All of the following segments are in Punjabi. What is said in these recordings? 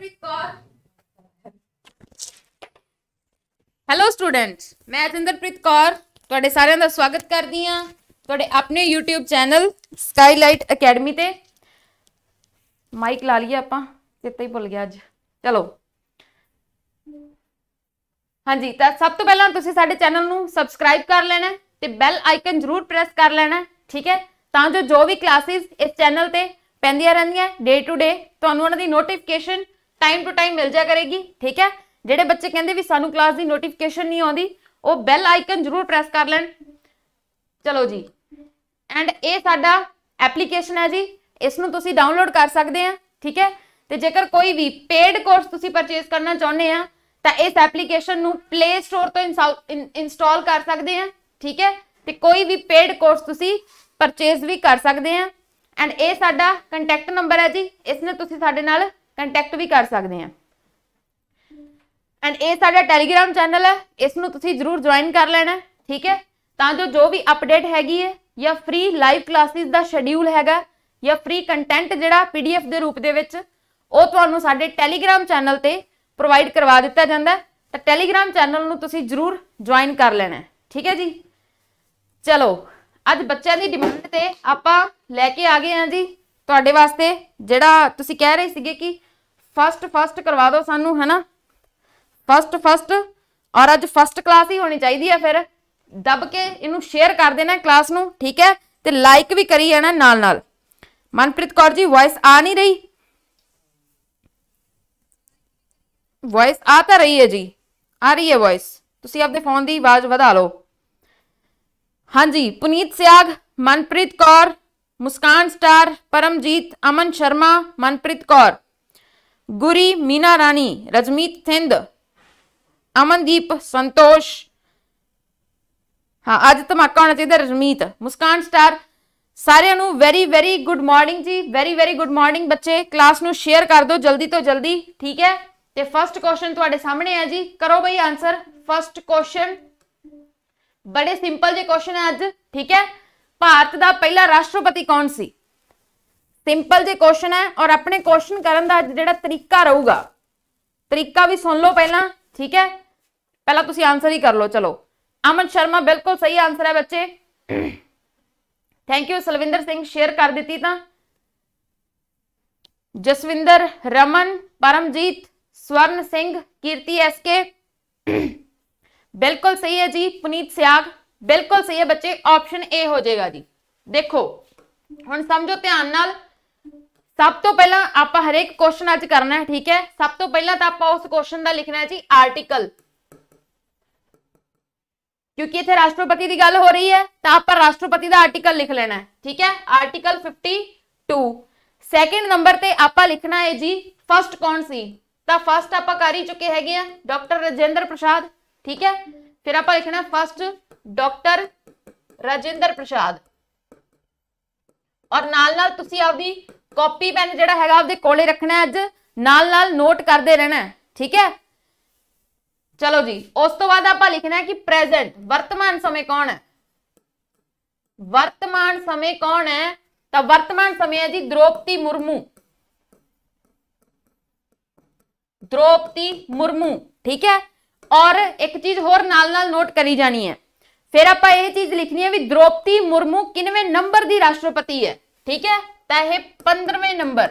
ਹਰਪ੍ਰੀਤ ਹੈਲੋ ਸਟੂਡੈਂਟਸ ਮੈਂ ਅਜਿੰਦਰਪ੍ਰੀਤ ਕੌਰ ਤੁਹਾਡੇ ਸਾਰਿਆਂ ਦਾ ਸਵਾਗਤ ਕਰਦੀ ਆ ਤੁਹਾਡੇ ਆਪਣੇ YouTube ਚੈਨਲ ਸਕਾਈਲਾਈਟ ਅਕੈਡਮੀ ਤੇ ਮਾਈਕ ਲਾ ਲਈਏ ਆਪਾਂ ਚੇਤਾ ਹੀ ਭੁੱਲ ਗਿਆ ਅੱਜ ਚਲੋ ਹਾਂਜੀ ਤਾਂ ਸਭ ਤੋਂ ਪਹਿਲਾਂ ਤੁਸੀਂ ਸਾਡੇ ਚੈਨਲ ਨੂੰ ਸਬਸਕ੍ਰਾਈਬ ਕਰ ਲੈਣਾ ਤੇ ਬੈਲ ਆਈਕਨ ਜ਼ਰੂਰ ਪ੍ਰੈਸ ਕਰ ਲੈਣਾ ਠੀਕ ਹੈ ਤਾਂ ਜੋ ਜੋ ਵੀ ਕਲਾਸਿਸ ਇਸ ਚੈਨਲ ਤੇ ਪੈਂਦੀਆਂ ਰਹਿੰਦੀਆਂ ਡੇ ਟੂ ਡੇ ਤੁਹਾਨੂੰ ਉਹਨਾਂ ਦੀ ਨੋਟੀਫਿਕੇਸ਼ਨ ਟਾਈਮ ਟੂ ਟਾਈਮ ਮਿਲ ਜਾ ਕਰੇਗੀ ਠੀਕ ਹੈ ਜਿਹੜੇ ਬੱਚੇ ਕਹਿੰਦੇ ਵੀ ਸਾਨੂੰ ਕਲਾਸ ਦੀ ਨੋਟੀਫਿਕੇਸ਼ਨ ਨਹੀਂ ਆਉਂਦੀ ਉਹ ਬੈਲ ਆਈਕਨ ਜ਼ਰੂਰ ਪ੍ਰੈਸ ਕਰ ਲੈਣ ਚਲੋ ਜੀ ਐਂਡ ਇਹ ਸਾਡਾ ਐਪਲੀਕੇਸ਼ਨ ਹੈ ਜੀ ਇਸ ਨੂੰ ਤੁਸੀਂ ਡਾਊਨਲੋਡ ਕਰ ਸਕਦੇ ਆ ਠੀਕ ਹੈ ਤੇ ਜੇਕਰ ਕੋਈ ਵੀ ਪੇਡ ਕੋਰਸ ਤੁਸੀਂ ਪਰਚੇਸ ਕਰਨਾ ਚਾਹੁੰਦੇ ਆ ਤਾਂ ਇਸ ਐਪਲੀਕੇਸ਼ਨ ਨੂੰ ਪਲੇ ਸਟੋਰ ਤੋਂ ਇੰਸਟਾਲ ਕਰ ਸਕਦੇ ਆ ਠੀਕ ਹੈ ਤੇ ਕੋਈ ਵੀ ਪੇਡ ਕੋਰਸ ਤੁਸੀਂ ਪਰਚੇਸ ਵੀ ਕਰ ਸਕਦੇ ਆ ਐਂਡ ਇਹ ਸਾਡਾ ਕੰਟੈਕਟ ਨੰਬਰ ਹੈ ਜੀ ਇਸ ਨੇ ਤੁਸੀਂ ਸਾਡੇ ਨਾਲ ਕੰਟੈਕਟ ਵੀ ਕਰ ਸਕਦੇ ਆ ਐਂਡ ਇਹ ਸਾਡਾ ਟੈਲੀਗ੍ਰam ਚੈਨਲ ਹੈ ਇਸ ਨੂੰ ਤੁਸੀਂ ਜਰੂਰ ਜੁਆਇਨ ਕਰ ਲੈਣਾ ਠੀਕ ਹੈ ਤਾਂ ਜੋ ਜੋ ਵੀ ਅਪਡੇਟ ਹੈਗੀ ਹੈ ਜਾਂ ਫ੍ਰੀ ਲਾਈਵ ਕਲਾਸਿਸ ਦਾ ਸ਼ੈਡਿਊਲ ਹੈਗਾ ਜਾਂ ਫ੍ਰੀ ਕੰਟੈਂਟ ਜਿਹੜਾ ਪੀਡੀਐਫ ਦੇ ਰੂਪ ਦੇ ਵਿੱਚ ਉਹ ਤੁਹਾਨੂੰ ਸਾਡੇ ਟੈਲੀਗ੍ਰam ਚੈਨਲ ਤੇ ਪ੍ਰੋਵਾਈਡ ਕਰਵਾ ਦਿੱਤਾ ਜਾਂਦਾ ਤਾਂ ਟੈਲੀਗ੍ਰam ਚੈਨਲ ਨੂੰ ਤੁਸੀਂ ਜਰੂਰ ਜੁਆਇਨ ਕਰ ਲੈਣਾ ਠੀਕ ਹੈ ਜੀ ਚਲੋ ਅੱਜ ਬੱਚਿਆਂ ਦੀ ਡਿਮਾਂਡ ਤੇ ਆਪਾਂ ਲੈ ਕੇ ਆ ਗਏ ਆ ਜੀ ਤੁਹਾਡੇ ਵਾਸਤੇ ਜਿਹੜਾ ਤੁਸੀਂ ਕਹਿ ਰਹੇ ਸੀਗੇ ਕਿ ਫਸਟ ਫਸਟ ਕਰਵਾ ਦਿਓ ਸਾਨੂੰ ਹੈਨਾ ਫਸਟ ਫਸਟ ਔਰ ਅੱਜ ਫਸਟ ਕਲਾਸ ਹੀ ਹੋਣੀ ਚਾਹੀਦੀ ਹੈ ਫਿਰ ਦੱਬ ਕੇ ਇਹਨੂੰ ਸ਼ੇਅਰ ਕਰ ਦੇਣਾ ਕਲਾਸ ਨੂੰ ਠੀਕ ਹੈ ਤੇ ਲਾਈਕ ਵੀ ਕਰੀ ਜਾਣਾ ਨਾਲ ਨਾਲ ਮਨਪ੍ਰੀਤ ਕੌਰ ਜੀ ਵੌਇਸ ਆ ਨਹੀਂ ਰਹੀ ਵੌਇਸ ਆ ਤਾਂ ਰਹੀ ਹੈ ਜੀ ਆ ਰਹੀ ਹੈ ਵੌਇਸ ਤੁਸੀਂ ਆਪਣੇ ਫੋਨ ਦੀ ਆਵਾਜ਼ ਵਧਾ ਲਓ ਹਾਂਜੀ ਪੁਨੀਤ ਸਿਆਗ ਮਨਪ੍ਰੀਤ ਕੌਰ ਮੁਸਕਾਨ ਸਟਾਰ ਪਰਮਜੀਤ ਅਮਨ ਸ਼ਰਮਾ ਮਨਪ੍ਰੀਤ ਕੌਰ ਗੁਰੀ ਮੀਨਾ ਰਾਣੀ ਰਜਮੀਤ ਥਿੰਦ ਅਮਨਦੀਪ ਸੰਤੋਸ਼ ਹਾਂ ਅੱਜ ਧਮਾਕਾ ਹੋਣਾ ਚਾਹੀਦਾ ਰਜਮੀਤ ਮੁਸਕਾਨ ਸਟਾਰ ਸਾਰਿਆਂ ਨੂੰ ਵੈਰੀ ਵੈਰੀ ਗੁੱਡ ਮਾਰਨਿੰਗ ਜੀ ਵੈਰੀ ਵੈਰੀ ਗੁੱਡ ਮਾਰਨਿੰਗ ਬੱਚੇ ਕਲਾਸ ਨੂੰ ਸ਼ੇਅਰ ਕਰ ਦਿਓ ਜਲਦੀ ਤੋਂ ਜਲਦੀ ਠੀਕ ਹੈ ਤੇ ਫਰਸਟ ਕੁਐਸਚਨ ਤੁਹਾਡੇ ਸਾਹਮਣੇ ਆ ਜੀ ਕਰੋ ਬਈ ਆਨਸਰ ਫਰਸਟ ਕੁਐਸਚਨ ਬੜੇ ਸਿੰਪਲ ਜੇ ਕੁਐਸਚਨ ਹੈ ਅੱਜ ਠੀਕ ਹੈ ਭਾਰਤ ਦਾ ਪਹਿਲਾ ਰਾਸ਼ਟਰਪਤੀ ਕੌਣ ਸੀ ਸਿੰਪਲ ਜੇ ਕੁਐਸਚਨ ਹੈ ਔਰ ਆਪਣੇ ਕੁਐਸਚਨ ਕਰਨ ਦਾ ਜਿਹੜਾ ਤਰੀਕਾ ਰਹੂਗਾ ਤਰੀਕਾ ਵੀ ਸੁਣ ਲਓ ਪਹਿਲਾਂ ਠੀਕ ਹੈ ਪਹਿਲਾਂ ਤੁਸੀਂ ਆਨਸਰ ਹੀ ਕਰ ਲਓ ਚਲੋ ਅਮਨ ਸ਼ਰਮਾ ਬਿਲਕੁਲ ਸਹੀ ਆਨਸਰ ਹੈ ਬੱਚੇ thank you Salwinder Singh share ਕਰ ਦਿੱਤੀ ਤਾਂ ਜਸਵਿੰਦਰ ਰਮਨ ਪਰਮਜੀਤ ਸਵਰਨ ਸਿੰਘ ਕੀਰਤੀ ਐਸ ਕੇ ਬਿਲਕੁਲ ਸਹੀ ਹੈ ਜੀ ਪੁਨੀਤ ਸਿਆਗ ਬਿਲਕੁਲ ਸਹੀ ਹੈ ਬੱਚੇ ਆਪਸ਼ਨ ਏ ਹੋ ਜਾਏਗਾ ਜੀ ਦੇਖੋ ਹੁਣ ਸਮਝੋ ਧਿਆਨ ਨਾਲ ਸਭ ਤੋਂ ਪਹਿਲਾਂ ਆਪਾਂ ਹਰੇਕ ਕੁਐਸਚਨ ਅੱਜ ਕਰਨਾ ਹੈ ਠੀਕ ਹੈ ਸਭ ਤੋਂ ਪਹਿਲਾਂ ਤਾਂ ਆਪਾਂ ਉਸ ਕੁਐਸਚਨ ਦਾ ਲਿਖਣਾ ਹੈ ਜੀ ਆਰਟੀਕਲ ਕਿਉਂਕਿ ਇੱਥੇ ਰਾਸ਼ਟਰਪਤੀ ਦੀ ਗੱਲ ਹੋ ਰਹੀ ਹੈ ਤਾਂ ਆਪਾਂ ਰਾਸ਼ਟਰਪਤੀ ਦਾ ਆਰਟੀਕਲ ਲਿਖ ਲੈਣਾ ਹੈ ਠੀਕ ਹੈ ਆਰਟੀਕਲ 52 ਸੈਕਿੰਡ ਨੰਬਰ ਤੇ ਆਪਾਂ ਲਿਖਣਾ ਹੈ ਜੀ ਫਰਸਟ ਕੌਣ ਸੀ ਤਾਂ ਫਰਸਟ ਆਪਾਂ ਕਰ ਹੀ ਚੁੱਕੇ ਹੈਗੇ ਆ ਡਾਕਟਰ ਰਜਿੰਦਰ ਪ੍ਰਸ਼ਾਦ ਠੀਕ ਹੈ ਫਿਰ ਆਪਾਂ ਲਿਖਣਾ ਫਰਸਟ ਡਾਕਟਰ ਰਜਿੰਦਰ ਪ੍ਰਸ਼ਾਦ ਔਰ ਨਾਲ ਨਾਲ ਤੁਸੀਂ ਆਪਦੀ ਕਾਪੀ ਪੈਨ ਜਿਹੜਾ ਹੈਗਾ ਆਪਦੇ ਕੋਲੇ ਰੱਖਣਾ ਅੱਜ ਨਾਲ ਨਾਲ ਨੋਟ ਕਰਦੇ ਰਹਿਣਾ ਠੀਕ ਹੈ ਚਲੋ ਜੀ ਉਸ ਤੋਂ ਬਾਅਦ ਆਪਾਂ ਲਿਖਣਾ ਕਿ ਪ੍ਰੈਜ਼ੈਂਟ ਵਰਤਮਾਨ ਸਮੇਂ ਕੌਣ ਹੈ ਵਰਤਮਾਨ ਸਮੇਂ ਕੌਣ ਹੈ ਤਾਂ ਵਰਤਮਾਨ ਸਮੇਂ ਹੈ ਜੀ ਦ੍ਰੋਪਤੀ ਮੁਰਮੂ ਦ੍ਰੋਪਤੀ ਮੁਰਮੂ ਠੀਕ ਹੈ ਔਰ ਇੱਕ ਚੀਜ਼ ਹੋਰ ਨਾਲ ਨਾਲ ਨੋਟ ਕਰੀ ਜਾਣੀ ਹੈ ਫਿਰ ਆਪਾਂ ਇਹ ਚੀਜ਼ ਲਿਖਣੀ ਹੈ ਵੀ ਦ੍ਰੋਪਤੀ ਮੁਰਮੂ ਕਿੰਵੇਂ ਨੰਬਰ ਦੀ ਰਾਸ਼ਟਰਪਤੀ ਹੈ ਠੀਕ ਹੈ आता है पंद्रहवें नंबर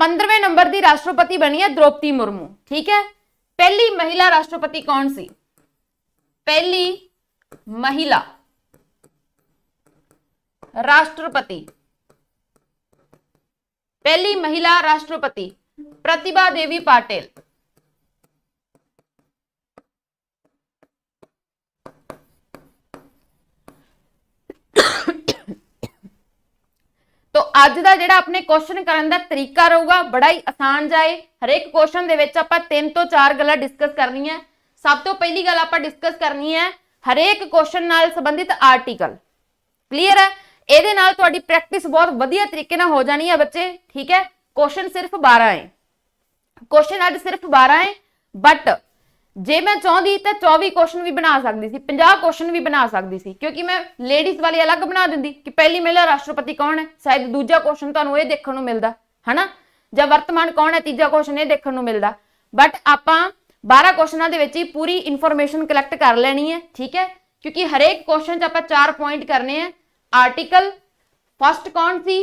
पंद्रहवें नंबर की राष्ट्रपति बनी है द्रौपदी मुर्मू ठीक है पहली महिला राष्ट्रपति कौन सी पहली महिला राष्ट्रपति पहली महिला राष्ट्रपति प्रतिभा देवी पाटिल ਅੱਜ ਦਾ ਜਿਹੜਾ ਆਪਣੇ ਕੁਐਸਚਨ ਕਰਨ ਦਾ ਤਰੀਕਾ ਰਹੂਗਾ ਬੜਾ ਹੀ ਆਸਾਨ ਜਾਏ ਹਰੇਕ ਕੁਐਸਚਨ ਦੇ ਵਿੱਚ ਆਪਾਂ ਤਿੰਨ ਤੋਂ ਚਾਰ ਗੱਲਾਂ ਡਿਸਕਸ ਕਰਨੀਆਂ ਸਭ ਤੋਂ ਪਹਿਲੀ ਗੱਲ ਆਪਾਂ ਡਿਸਕਸ ਕਰਨੀ ਹੈ ਹਰੇਕ ਕੁਐਸਚਨ ਨਾਲ ਸੰਬੰਧਿਤ ਆਰਟੀਕਲ ਕਲੀਅਰ ਹੈ ਇਹਦੇ ਨਾਲ ਤੁਹਾਡੀ ਪ੍ਰੈਕਟਿਸ ਬਹੁਤ ਵਧੀਆ ਤਰੀਕੇ ਨਾਲ ਹੋ ਜਾਣੀ ਹੈ ਬੱਚੇ ਠੀਕ ਹੈ ਕੁਐਸਚਨ ਸਿਰਫ 12 ਹੈ ਕੁਐਸਚਨ ਅੱਜ ਸਿਰਫ 12 ਹੈ ਬਟ ਜੇ ਮੈਂ ਚਾਹੁੰਦੀ ਤਾਂ 24 ਕੁਐਸਚਨ ਵੀ ਬਣਾ ਸਕਦੀ ਸੀ 50 ਕੁਐਸਚਨ ਵੀ ਬਣਾ ਸਕਦੀ ਸੀ ਕਿਉਂਕਿ ਮੈਂ ਲੇਡੀਜ਼ ਵਾਲੇ ਅਲੱਗ ਬਣਾ ਦਿੰਦੀ ਕਿ ਪਹਿਲੀ ਮਹਿਲਾ ਰਾਸ਼ਟਰਪਤੀ ਕੌਣ ਹੈ ਸ਼ਾਇਦ ਦੂਜਾ ਕੁਐਸਚਨ ਤੁਹਾਨੂੰ ਇਹ ਦੇਖਣ ਨੂੰ ਮਿਲਦਾ ਹਨਾ ਜਾਂ ਵਰਤਮਾਨ ਕੌਣ ਹੈ ਤੀਜਾ ਕੁਐਸਚਨ ਇਹ ਦੇਖਣ ਨੂੰ ਮਿਲਦਾ ਬਟ ਆਪਾਂ 12 ਕੁਐਸਚਨਾਂ ਦੇ ਵਿੱਚ ਹੀ ਪੂਰੀ ਇਨਫੋਰਮੇਸ਼ਨ ਕਲੈਕਟ ਕਰ ਲੈਣੀ ਹੈ ਠੀਕ ਹੈ ਕਿਉਂਕਿ ਹਰੇਕ ਕੁਐਸਚਨ 'ਚ ਆਪਾਂ 4 ਪੁਆਇੰਟ ਕਰਨੇ ਆ ਆਰਟੀਕਲ ਫਸਟ ਕੌਣ ਸੀ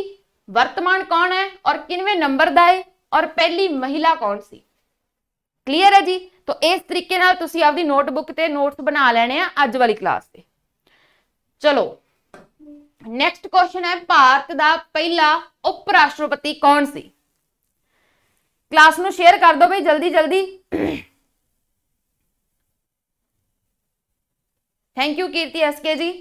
ਵਰਤਮਾਨ ਕੌਣ ਹੈ ਔਰ ਕਿੰਵੇਂ ਨੰਬਰ ਦਾ ਹੈ ਔਰ ਪਹਿਲੀ ਮਹਿਲਾ ਕੌਣ ਸੀ ਕਲੀਅਰ ਹੈ ਜੀ ਤੋ ਇਸ ਤਰੀਕੇ ਨਾਲ ਤੁਸੀਂ ਆਪਦੀ ਨੋਟਬੁੱਕ ਤੇ ਨੋਟਸ ਬਣਾ ਲੈਣੇ ਆ ਅੱਜ ਵਾਲੀ ਕਲਾਸ ਦੇ ਚਲੋ ਨੈਕਸਟ ਕੁਐਸਚਨ ਹੈ ਭਾਰਤ ਦਾ ਪਹਿਲਾ ਉਪ ਰਾਸ਼ਟਰਪਤੀ ਕੌਣ ਸੀ ਕਲਾਸ ਨੂੰ ਸ਼ੇਅਰ ਕਰ ਦਿਓ ਬਈ ਜਲਦੀ ਜਲਦੀ thank you Kirti SK ji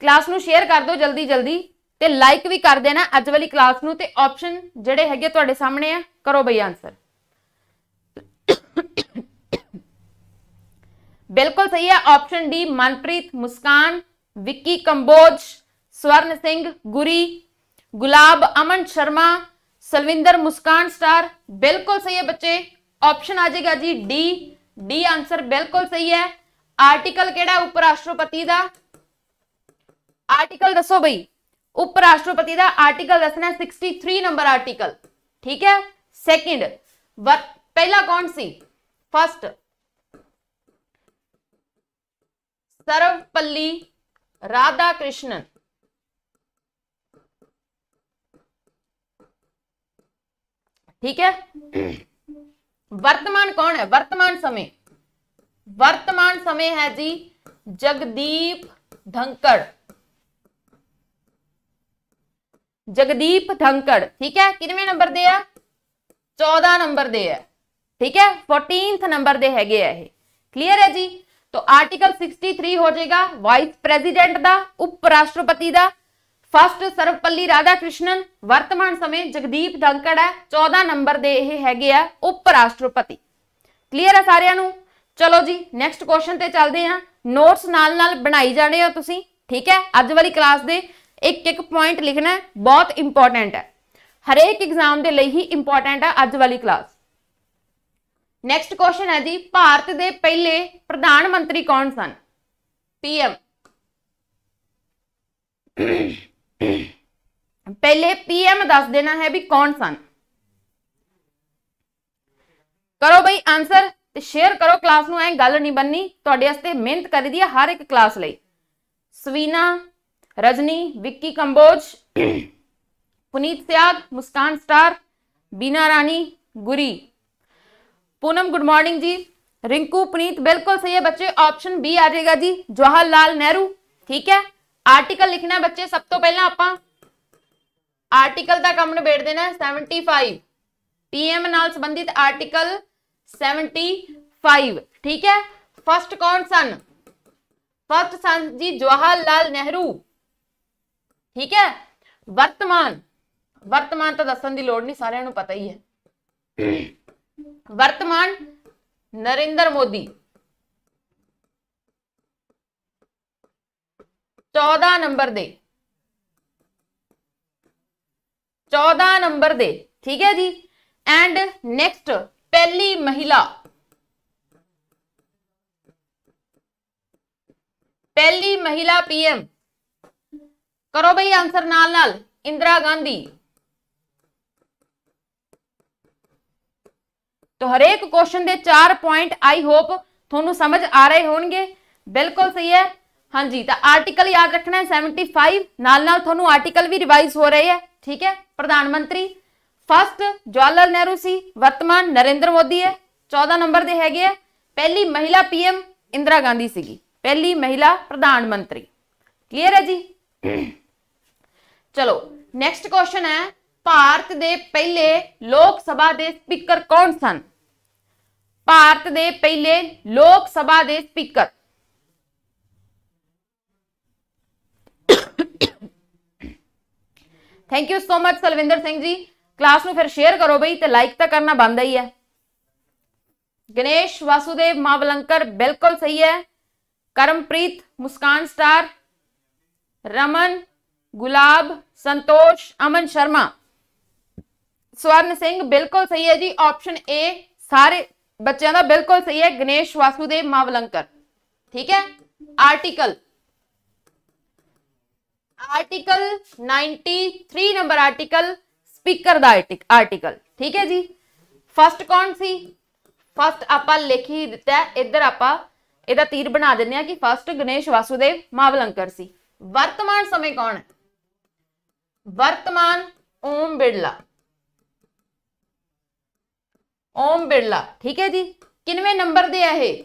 class ਨੂੰ ਸ਼ੇਅਰ ਕਰ ਦਿਓ ਜਲਦੀ ਜਲਦੀ ਤੇ ਲਾਈਕ ਵੀ ਕਰ ਦੇਣਾ ਅੱਜ ਵਾਲੀ ਕਲਾਸ ਨੂੰ ਤੇ ਆਪਸ਼ਨ ਜਿਹੜੇ ਹੈਗੇ ਤੁਹਾਡੇ ਸਾਹਮਣੇ ਆ ਕਰੋ ਬਈ ਆਨਸਰ ਬਿਲਕੁਲ ਸਹੀ ਹੈ option D Manpreet Muskan Vicky Kamboj Swaran Singh Guri Gulab Aman Sharma Salwinder Muskan star ਬਿਲਕੁਲ ਸਹੀ ਹੈ ਬੱਚੇ ਆਪਸ਼ਨ ਆ ਜਾਏਗਾ ਜੀ ਡੀ ਡੀ ਆਨਸਰ ਬਿਲਕੁਲ ਸਹੀ ਹੈ ਆਰਟੀਕਲ ਕਿਹੜਾ ਉਪ ਰਾਸ਼ਟਰਪਤੀ ਦਾ ਆਰਟੀਕਲ ਦੱਸੋ ਬਈ ਉਪ ਰਾਸ਼ਟਰਪਤੀ ਦਾ ਆਰਟੀਕਲ ਦੱਸਣਾ 63 ਨੰਬਰ ਆਰਟੀਕਲ ਠੀਕ ਹੈ ਸੈਕਿੰਡ ਪਹਿਲਾ ਕੌਣ ਸੀ ਫਸਟ सर्वपल्ली राधा कृष्णन ठीक है वर्तमान कौन है वर्तमान समय वर्तमान समय है जी जगदीप धंकड़ जगदीप धंकड़ ठीक है किनवे नंबर दे है चौदह नंबर दे है ठीक है फोर्टीन नंबर दे है है क्लियर है जी तो ਆਰਟੀਕਲ 63 ਹੋ ਜਾਏਗਾ ਵਾਈਸ ਪ੍ਰੈਜ਼ੀਡੈਂਟ ਦਾ ਉਪ ਰਾਸ਼ਟਰਪਤੀ ਦਾ ਫਸਟ ਸਰਵਪੱਲੀ ਰਾਧਾ ਕ੍ਰਿਸ਼ਨਨ ਵਰਤਮਾਨ ਸਮੇਂ ਜਗਦੀਪ ਧੰਕੜ ਹੈ 14 ਨੰਬਰ ਦੇ ਇਹ ਹੈਗੇ ਆ ਉਪ ਰਾਸ਼ਟਰਪਤੀ ਕਲੀਅਰ ਹੈ ਸਾਰਿਆਂ ਨੂੰ ਚਲੋ ਜੀ ਨੈਕਸਟ ਕੁਐਸਚਨ ਤੇ ਚੱਲਦੇ ਆ ਨੋਟਸ ਨਾਲ ਨਾਲ ਬਣਾਈ ਜਾਣੇ ਆ ਤੁਸੀਂ ਠੀਕ ਹੈ ਅੱਜ ਵਾਲੀ ਕਲਾਸ ਦੇ ਇੱਕ ਇੱਕ ਪੁਆਇੰਟ ਲਿਖਣਾ ਬਹੁਤ ਇੰਪੋਰਟੈਂਟ ਹੈ ਹਰੇਕ ਐਗਜ਼ਾਮ ਦੇ ਲਈ ਹੀ ਇੰਪੋਰਟੈਂਟ ਆ ਅੱਜ ਵਾਲੀ ਕਲਾਸ ਨੈਕਸਟ ਕੁਐਸਚਨ ਹੈ ਜੀ ਭਾਰਤ ਦੇ ਪਹਿਲੇ ਪ੍ਰਧਾਨ ਮੰਤਰੀ ਕੌਣ ਸਨ ਪੀਐਮ ਪਹਿਲੇ ਪੀਐਮ ਦੱਸ ਦੇਣਾ ਹੈ ਵੀ ਕੌਣ ਸਨ ਕਰੋ ਬਈ ਆਨਸਰ ਤੇ ਸ਼ੇਅਰ ਕਰੋ ਕਲਾਸ ਨੂੰ ਐ ਗੱਲ ਨਹੀਂ ਬੰਨੀ ਤੁਹਾਡੇ ਵਾਸਤੇ ਮਿਹਨਤ ਕਰੀ ਦੀ ਹਰ ਇੱਕ ਕਲਾਸ ਲਈ Savina Rajni Vicky Kamboj Puneet Siyag Muskan star Beena Rani Guri Poonam good morning जी रिंकू पुनीत बिल्कुल सही है बच्चे ऑप्शन बी आ जाएगा जी जवाहरलाल नेहरू ਠੀਕ ਹੈ ਆਰਟੀਕਲ ਲਿਖਣਾ ਬੱਚੇ ਸਭ ਤੋਂ ਪਹਿਲਾਂ ਆਪਾਂ ਆਰਟੀਕਲ ਦਾ ਕੰਮ ਨਿਬੇੜ ਦੇਣਾ 75 ਪੀਐਮ ਨਾਲ ਸੰਬੰਧਿਤ ਆਰਟੀਕਲ 75 ਠੀਕ ਹੈ ਫਸਟ ਕੌਣ ਸਨ ਫਸਟ ਸਨ ਜੀ ਜਵਾਹਰ ਲਾਲ ਨਹਿਰੂ ਠੀਕ ਹੈ ਵਰਤਮਾਨ ਵਰਤਮਾਨ ਤਾਂ ਦੱਸਣ ਦੀ ਲੋੜ ਨਹੀਂ ਸਾਰਿਆਂ ਨੂੰ ਪਤਾ ਹੀ ਹੈ वर्तमान नरेंद्र मोदी 14 ਨੰਬਰ ਦੇ 14 ਨੰਬਰ ਦੇ ਠੀਕ ਹੈ ਜੀ ਐਂਡ ਨੈਕਸਟ ਪਹਿਲੀ ਮਹਿਲਾ ਪਹਿਲੀ ਮਹਿਲਾ ਪੀਐਮ ਕਰੋ ਬਈ ਆਨਸਰ ਨਾਲ ਨਾਲ ਇੰਦਰਾ ਗਾਂਧੀ ਤੋ ਹਰੇਕ ਕੁਐਸਚਨ ਦੇ 4 ਪੁਆਇੰਟ ਆਈ ਹੋਪ ਤੁਹਾਨੂੰ ਸਮਝ ਆ ਰਹੇ ਹੋਣਗੇ ਬਿਲਕੁਲ ਸਹੀ ਹੈ ਹਾਂਜੀ ਤਾਂ ਆਰਟੀਕਲ ਯਾਦ ਰੱਖਣਾ ਹੈ 75 ਨਾਲ ਨਾਲ ਤੁਹਾਨੂੰ ਆਰਟੀਕਲ ਵੀ ਰਿਵਾਈਜ਼ ਹੋ ਰਹੇ ਹੈ ਠੀਕ ਹੈ ਪ੍ਰਧਾਨ ਮੰਤਰੀ ਫਸਟ ਜਵਾਹਰਲਾਲ ਨਹਿਰੂ ਸੀ ਵਰਤਮਾਨ ਨਰਿੰਦਰ ਮੋਦੀ ਹੈ 14 ਨੰਬਰ ਦੇ ਹੈਗੇ ਆ ਪਹਿਲੀ ਮਹਿਲਾ ਪੀਐਮ ਇੰਦਰਾ ਗਾਂਧੀ ਸੀਗੀ ਪਹਿਲੀ ਮਹਿਲਾ ਪ੍ਰਧਾਨ ਮੰਤਰੀ ਕਲੀਅਰ ਹੈ ਜੀ ਚਲੋ ਨੈਕਸਟ ਕੁਐਸਚਨ ਹੈ ਭਾਰਤ ਦੇ ਪਹਿਲੇ ਲੋਕ ਸਭਾ ਦੇ ਸਪੀਕਰ ਕੌਣ ਸਨ ਭਾਰਤ ਦੇ ਪਹਿਲੇ ਲੋਕ ਸਭਾ ਦੇ speaker thank you so much Salwinder Singh ji class ਨੂੰ ਫਿਰ ਸ਼ੇਅਰ ਕਰੋ ਬਈ ਤੇ ਲਾਈਕ ਤਾਂ ਕਰਨਾ ਬੰਦਾ ਹੀ ਹੈ ਗਣੇਸ਼ ਵਾਸੂਦੇਵ ਮਾਵਲੰਕਰ ਬਿਲਕੁਲ ਸਹੀ ਹੈ ਕਰਮਪ੍ਰੀਤ ਮੁਸਕਾਨ ਸਟਾਰ ਰਮਨ ਗੁਲਾਬ ਸੰਤੋਸ਼ ਅਮਨ ਸ਼ਰਮਾ ਸਵਰਨ ਸਿੰਘ ਬਿਲਕੁਲ ਸਹੀ ਹੈ ਜੀ ਆਪਸ਼ਨ ਏ ਸਾਰੇ ਬੱਚਿਆਂ ਦਾ ਬਿਲਕੁਲ ਸਹੀ ਹੈ ਗਣੇਸ਼ ਵਾਸੂਦੇਵ ਮਾਵਲੰਕਰ ਠੀਕ ਹੈ article article 93 number article speaker ਦਾ ਆਰਟੀਕਲ ਠੀਕ ਹੈ ਜੀ ਫਸਟ ਕੌਣ ਸੀ ਫਸਟ ਆਪਾਂ ਲਿਖ ਹੀ ਦਿੱਤਾ ਇੱਧਰ ਆਪਾਂ ਇਹਦਾ ਤੀਰ ਬਣਾ ਦਿੰਦੇ ਆ ਕਿ ਫਸਟ ਗਣੇਸ਼ ਵਾਸੂਦੇਵ ਮਾਵਲੰਕਰ ਸੀ ਵਰਤਮਾਨ ਸਮੇਂ ਕੌਣ ਹੈ ਵਰਤਮਾਨ ਓਮ ਬਿਰਲਾ ਓਮ ਬਿਰਲਾ ਠੀਕ ਹੈ ਜੀ ਕਿੰਨਵੇਂ ਨੰਬਰ ਦੇ ਆ ਇਹ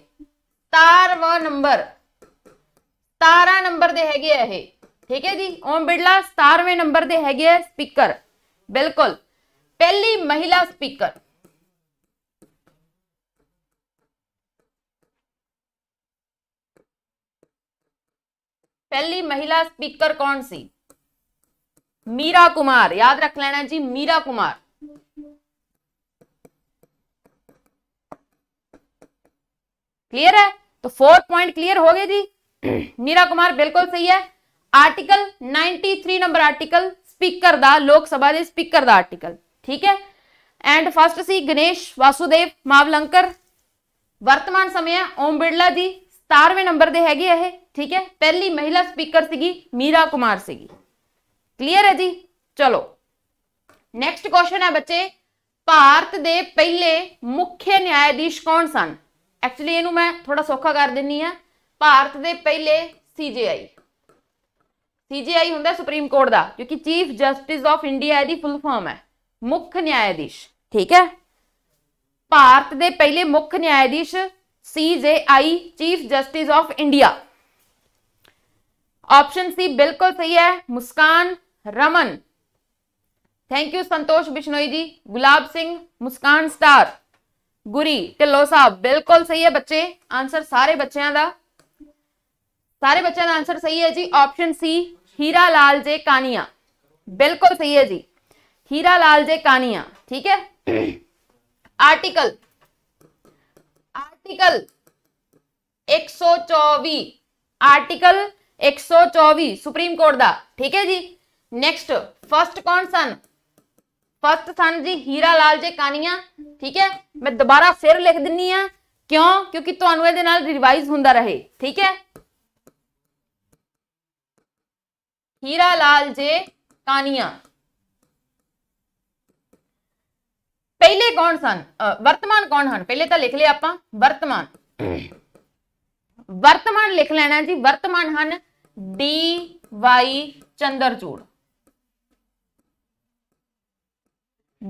ਤਾਰਵਾ ਨੰਬਰ 17 ਨੰਬਰ ਦੇ ਹੈਗੇ ਆ ਇਹ ਠੀਕ ਹੈ ਜੀ ਓਮ ਬਿਰਲਾ 17ਵੇਂ ਨੰਬਰ ਦੇ ਹੈਗੇ ਆ ਸਪੀਕਰ ਬਿਲਕੁਲ ਪਹਿਲੀ ਮਹਿਲਾ ਸਪੀਕਰ ਪਹਿਲੀ ਮਹਿਲਾ ਸਪੀਕਰ ਕੌਣ ਸੀ ਮੀਰਾ ਕੁਮਾਰ ਯਾਦ ਰੱਖ ਲੈਣਾ ਜੀ ਮੀਰਾ ਕੁਮਾਰ क्लियर है तो फोर पॉइंट क्लियर हो गए जी मीरा कुमार बिल्कुल सही है article three number article speaker the Lok Sabha speaker the article ठीक है एंड फर्स्ट सी गणेश वासुदेव मावलंकर वर्तमान समय है ओम बिड़ला जी सतारवें नंबर दे है ठीक है पहली महिला स्पीकर सी मीरा कुमार सी क्लियर है जी चलो नेक्स्ट क्वेश्चन है बच्चे भारत के पहले मुख्य न्यायाधीश कौन सन ਐਕਚੁਅਲੀ ਇਹਨੂੰ ਮੈਂ ਥੋੜਾ ਸੌਖਾ ਕਰ ਦਿੰਨੀ ਆ ਭਾਰਤ ਦੇ ਪਹਿਲੇ ਸੀਜੀਆਈ ਸੀਜੀਆਈ ਹੁੰਦਾ ਸੁਪਰੀਮ ਕੋਰਟ ਦਾ ਕਿਉਂਕਿ ਚੀਫ ਜਸਟਿਸ ਆਫ ਇੰਡੀਆ ਦੀ ਫੁੱਲ ਫਾਰਮ ਹੈ ਮੁੱਖ ਨਿਆਇਧੀਸ਼ ਠੀਕ ਹੈ ਭਾਰਤ ਦੇ ਪਹਿਲੇ ਮੁੱਖ ਨਿਆਇਧੀਸ਼ CJI chief justice of India option C ਬਿਲਕੁਲ ਸਹੀ ਹੈ Muskan Raman thank you Santosh Bishnoi ji Gulab Singh Muskan star Guri Dhillon Sahib ਬਿਲਕੁਲ ਸਹੀ ਹੈ ਬੱਚੇ ਆਨਸਰ ਸਾਰੇ ਬੱਚਿਆਂ ਦਾ ਸਾਰੇ ਬੱਚਿਆਂ ਦਾ ਆਨਸਰ ਸਹੀ ਹੈ ਜੀ ਆਪਸ਼ਨ ਸੀ ਹੀਰਾ ਲਾਲ ਜੇ ਕਾਨੀਆਂ ਬਿਲਕੁਲ ਸਹੀ ਹੈ ਜੀ ਹੀਰਾ ਲਾਲ ਜੇ ਕਾਨੀਆਂ ਠੀਕ ਹੈ article article 124 article 124 supreme court ਦਾ ਠੀਕ ਹੈ ਜੀ ਨੈਕਸਟ ਫਰਸਟ ਕੌਣ ਸਨ ਫਸਟ ਸਨ ਜੀ ਹੀਰਾ ਲਾਲ ਜੇ ਕਾਨੀਆ ਠੀਕ ਹੈ ਮੈਂ ਦੁਬਾਰਾ ਫਿਰ ਲਿਖ ਦਿੰਨੀ ਆ ਕਿਉਂ ਕਿਉਂਕਿ ਤੁਹਾਨੂੰ ਇਹਦੇ ਨਾਲ ਰਿਵਾਈਜ਼ ਹੁੰਦਾ ਰਹੇ ਠੀਕ ਹੈ ਹੀਰਾ ਲਾਲ ਜੇ ਕਾਨੀਆ ਪਹਿਲੇ ਕੌਣ ਸਨ ਵਰਤਮਾਨ ਕੌਣ ਹਨ ਪਹਿਲੇ ਤਾਂ ਲਿਖ ਲਿਆ ਆਪਾਂ ਵਰਤਮਾਨ ਵਰਤਮਾਨ ਲਿਖ ਲੈਣਾ ਜੀ ਵਰਤਮਾਨ ਹਨ D Y Chandrachud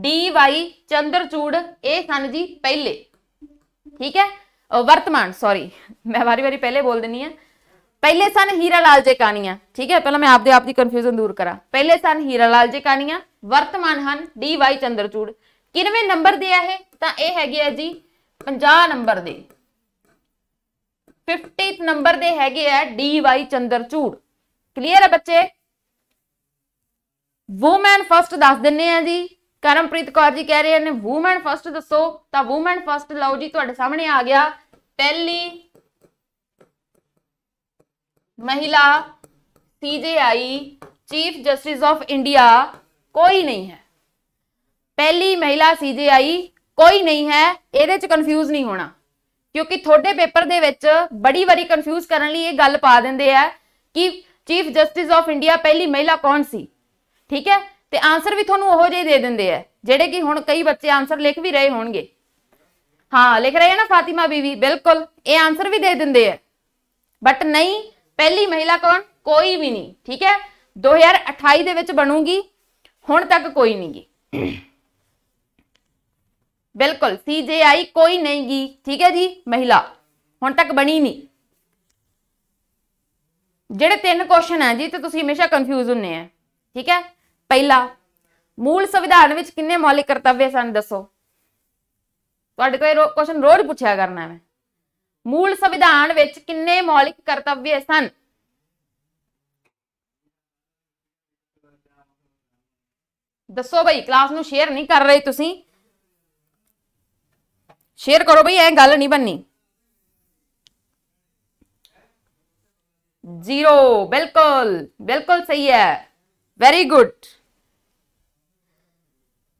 D Y Chandrachud ਇਹ ਸਨ ਜੀ ਪਹਿਲੇ ਠੀਕ ਹੈ ਵਰਤਮਾਨ ਸੌਰੀ ਮੈਂ ਵਾਰੀ-ਵਾਰੀ ਪਹਿਲੇ ਬੋਲ ਦਿੰਨੀ ਆ ਪਹਿਲੇ ਸਨ ਹੀਰਾ ਲਾਲ ਜੇ ਕਹਾਣੀਆਂ ਠੀਕ ਹੈ ਪਹਿਲਾਂ ਮੈਂ ਆਪਦੇ ਆਪ ਦੀ ਕਨਫਿਊਜ਼ਨ ਦੂਰ ਕਰਾਂ ਪਹਿਲੇ ਸਨ ਹੀਰਾ ਲਾਲ ਜੇ ਕਹਾਣੀਆਂ ਵਰਤਮਾਨ ਹਨ ਡੀ ਵਾਈ ਚੰਦਰਚੂੜ ਕਿਨਵੇਂ ਨੰਬਰ ਦੇ ਆ ਇਹ ਤਾਂ ਇਹ ਹੈਗੇ ਆ ਜੀ 50 ਨੰਬਰ ਦੇ 50th ਨੰਬਰ ਦੇ ਹੈਗੇ ਆ ਡੀ ਵਾਈ ਚੰਦਰਚੂੜ ਕਲੀਅਰ ਹੈ ਬੱਚੇ ਵੂਮਨ ਫਸਟ ਦੱਸ ਦਿੰਨੇ ਆ ਜੀ ਕਰਮਪ੍ਰੀਤ ਕੌਰ ਜੀ ਕਹਿ ਰਹੇ ਨੇ ਊਮਨ ਫਸਟ ਦੱਸੋ ਤਾਂ ਊਮਨ ਫਸਟ ਲਓ ਜੀ ਤੁਹਾਡੇ ਸਾਹਮਣੇ ਆ ਗਿਆ ਪਹਿਲੀ ਮਹਿਲਾ CJI chief justice of India ਕੋਈ ਨਹੀਂ ਹੈ ਪਹਿਲੀ ਮਹਿਲਾ ਸੀਜੀਆਈ ਕੋਈ ਨਹੀਂ ਹੈ ਇਹਦੇ ਚ ਕਨਫਿਊਜ਼ ਨਹੀਂ ਹੋਣਾ ਕਿਉਂਕਿ ਤੁਹਾਡੇ ਪੇਪਰ ਦੇ ਵਿੱਚ ਬੜੀ ਵਾਰੀ ਕਨਫਿਊਜ਼ ਕਰਨ ਲਈ ਇਹ ਗੱਲ ਪਾ ਦਿੰਦੇ ਆ ਕਿ ਚੀਫ ਜਸਟਿਸ ਆਫ ਇੰਡੀਆ ਪਹਿਲੀ ਮਹਿਲਾ ਕੌਣ ਸੀ ਠੀਕ ਹੈ ਤੇ ਆਨਸਰ ਵੀ ਤੁਹਾਨੂੰ ਉਹੋ ਜਿਹੇ ਦੇ ਦਿੰਦੇ ਆ ਜਿਹੜੇ ਕਿ ਹੁਣ ਕਈ ਬੱਚੇ ਆਨਸਰ ਲਿਖ ਵੀ ਰਹੇ ਹੋਣਗੇ ਹਾਂ ਲਿਖ ਰਹੇ ਆ ਨਾ ਫਾਤਿਮਾ ਬੀਵੀ ਬਿਲਕੁਲ ਇਹ ਆਨਸਰ ਵੀ ਦੇ ਦਿੰਦੇ ਆ ਬਟ ਨਹੀਂ ਪਹਿਲੀ ਮਹਿਲਾ ਕੌਣ ਕੋਈ ਵੀ ਨਹੀਂ ਠੀਕ ਹੈ 2028 ਦੇ ਵਿੱਚ ਬਣੂਗੀ ਹੁਣ ਤੱਕ ਕੋਈ ਨਹੀਂ ਗਈ ਬਿਲਕੁਲ ਸੀਜੀਆਈ ਕੋਈ ਨਹੀਂ ਗਈ ਠੀਕ ਹੈ ਜੀ ਮਹਿਲਾ ਹੁਣ ਤੱਕ ਬਣੀ ਨਹੀਂ ਜਿਹੜੇ ਤਿੰਨ ਕੁਐਸਚਨ ਆ ਜੀ ਤੇ ਤੁਸੀਂ ਹਮੇਸ਼ਾ ਕਨਫਿਊਜ਼ ਹੁੰਨੇ ਆ ਠੀਕ ਹੈ ਪਹਿਲਾ ਮੂਲ ਸੰਵਿਧਾਨ ਵਿੱਚ ਕਿੰਨੇ ਮੌਲਿਕ ਕਰਤੱਵ ਸਨ ਦੱਸੋ ਤੁਹਾਡੇ ਕੋਲ ਇਹ ਕੁਐਸਚਨ ਰੋਜ਼ ਪੁੱਛਿਆ ਕਰਨਾ ਮੈਂ ਮੂਲ ਸੰਵਿਧਾਨ ਵਿੱਚ ਕਿੰਨੇ ਮੌਲਿਕ ਕਰਤੱਵ ਸਨ ਦੱਸੋ ਭਾਈ ਕਲਾਸ ਨੂੰ ਸ਼ੇਅਰ ਨਹੀਂ ਕਰ ਰਹੇ ਤੁਸੀਂ ਸ਼ੇਅਰ ਕਰੋ ਭਾਈ ਇਹ ਗੱਲ ਨਹੀਂ ਬੰਨੀ ਜ਼ੀਰੋ ਬਿਲਕੁਲ ਬਿਲਕੁਲ ਸਹੀ ਹੈ ਵੈਰੀ ਗੁੱਡ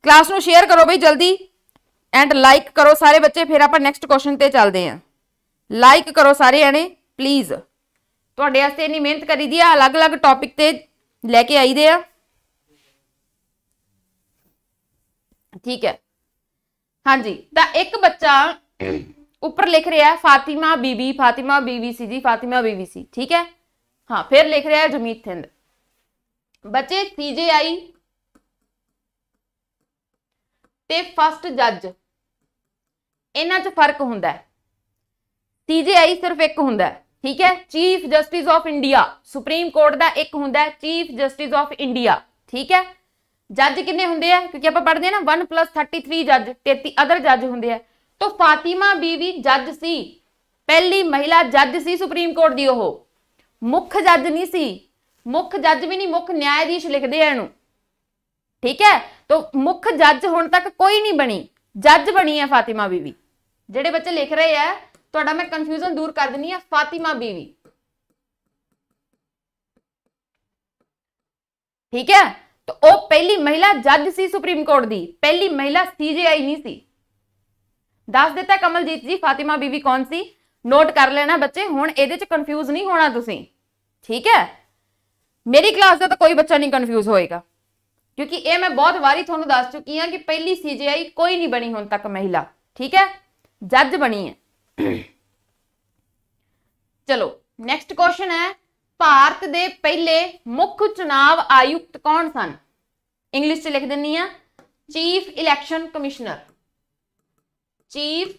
ਕਲਾਸ ਨੂੰ ਸ਼ੇਅਰ ਕਰੋ ਬਈ ਜਲਦੀ ਐਂਡ ਲਾਈਕ ਕਰੋ ਸਾਰੇ ਬੱਚੇ ਫਿਰ ਆਪਾਂ ਨੈਕਸਟ ਕੁਐਸਚਨ ਤੇ ਚੱਲਦੇ ਆਂ ਲਾਈਕ ਕਰੋ ਸਾਰੇ ਜਣੇ ਪਲੀਜ਼ ਤੁਹਾਡੇ ਵਾਸਤੇ ਇੰਨੀ ਮਿਹਨਤ ਕਰੀ ਦੀ ਆ ਅਲੱਗ-ਅਲੱਗ ਟੌਪਿਕ ਤੇ ਲੈ ਕੇ ਆਈਦੇ ਆ ਠੀਕ ਹੈ ਹਾਂਜੀ ਤਾਂ ਇੱਕ ਬੱਚਾ ਉੱਪਰ ਲਿਖ ਰਿਹਾ ਫਾਤਿਮਾ ਬੀਬੀ ਫਾਤਿਮਾ ਬੀਬੀ ਸੀ ਜੀ ਫਾਤਿਮਾ ਬੀਬੀ ਸੀ ਠੀਕ ਹੈ ਹਾਂ ਫਿਰ ਲਿਖ ਰਿਹਾ ਜਮੀਤ ਥਿੰਦ ਬੱਚੇ ਸੀਜੀਆਈ ਤੇ ਫਸਟ ਜੱਜ ਇਹਨਾਂ 'ਚ ਫਰਕ ਹੁੰਦਾ ਹੈ ਸੀਜੀਆਈ ਸਿਰਫ ਇੱਕ ਹੁੰਦਾ ਹੈ ਠੀਕ ਹੈ chief justice of India supreme court ਦਾ ਇੱਕ ਹੁੰਦਾ ਹੈ ਚੀਫ ਜਸਟਿਸ ਆਫ ਇੰਡੀਆ ਠੀਕ ਹੈ ਜੱਜ ਕਿੰਨੇ ਹੁੰਦੇ ਆ ਕਿਉਂਕਿ ਆਪਾਂ ਪੜ੍ਹਦੇ ਆ ਨਾ 1+33 ਜੱਜ 33 ਅਦਰ ਜੱਜ ਹੁੰਦੇ ਆ ਤਾਂ ਫਾਤਿਮਾ ਬੀਵੀ ਜੱਜ ਸੀ ਪਹਿਲੀ ਮਹਿਲਾ ਜੱਜ ਸੀ ਸੁਪਰੀਮ ਕੋਰਟ ਦੀ ਉਹ ਮੁੱਖ ਜੱਜ ਨਹੀਂ ਸੀ ਮੁੱਖ ਜੱਜ ਵੀ ਨਹੀਂ ਮੁੱਖ ਨਿਆਇਧੀਸ਼ ਲਿਖਦੇ ਆ ਇਹਨੂੰ ਠੀਕ ਹੈ ਤੋਂ ਮੁੱਖ ਜੱਜ ਹੁਣ ਤੱਕ ਕੋਈ ਨਹੀਂ ਬਣੀ ਜੱਜ ਬਣੀ ਹੈ ਫਾਤਿਮਾ ਬੀਵੀ ਜਿਹੜੇ ਬੱਚੇ ਲਿਖ ਰਹੇ ਆ ਤੁਹਾਡਾ ਮੈਂ ਕਨਫਿਊਜ਼ਨ ਦੂਰ ਕਰ ਦਿੰਨੀ ਆ ਫਾਤਿਮਾ ਬੀਵੀ ਠੀਕ ਹੈ ਤਾਂ ਉਹ ਪਹਿਲੀ ਮਹਿਲਾ ਜੱਜ ਸੀ ਸੁਪਰੀਮ ਕੋਰਟ ਦੀ ਪਹਿਲੀ ਮਹਿਲਾ ਸੀਜੀਆਈ ਨਹੀਂ ਸੀ ਦੱਸ ਦਿੱਤਾ ਕਮਲਜੀਤ ਜੀ ਫਾਤਿਮਾ ਬੀਵੀ ਕੌਣ ਸੀ ਨੋਟ ਕਰ ਲੈਣਾ ਬੱਚੇ ਹੁਣ ਇਹਦੇ ਚ ਕਨਫਿਊਜ਼ ਨਹੀਂ ਹੋਣਾ ਤੁਸੀਂ ਠੀਕ ਹੈ ਮੇਰੀ ਕਲਾਸ ਦਾ ਤਾਂ ਕੋਈ ਬੱਚਾ ਨਹੀਂ ਕਨਫਿਊਜ਼ ਹੋਏਗਾ ਕਿਉਂਕਿ ਇਹ ਮੈਂ ਬਹੁਤ ਵਾਰੀ ਤੁਹਾਨੂੰ ਦੱਸ ਚੁੱਕੀ ਹਾਂ ਕਿ ਪਹਿਲੀ ਸੀਜੀਆਈ ਕੋਈ ਨਹੀਂ ਬਣੀ ਹੁਣ ਤੱਕ ਮਹਿਲਾ ਠੀਕ ਹੈ ਜੱਜ ਬਣੀ ਹੈ ਚਲੋ ਨੈਕਸਟ ਕੁਐਸਚਨ ਹੈ ਭਾਰਤ ਦੇ ਪਹਿਲੇ ਮੁੱਖ ਚੋਣ ਆਯੁਕਤ ਕੌਣ ਸਨ ਇੰਗਲਿਸ਼ 'ਚ ਲਿਖ ਦਿੰਨੀ ਆ chief election commissioner chief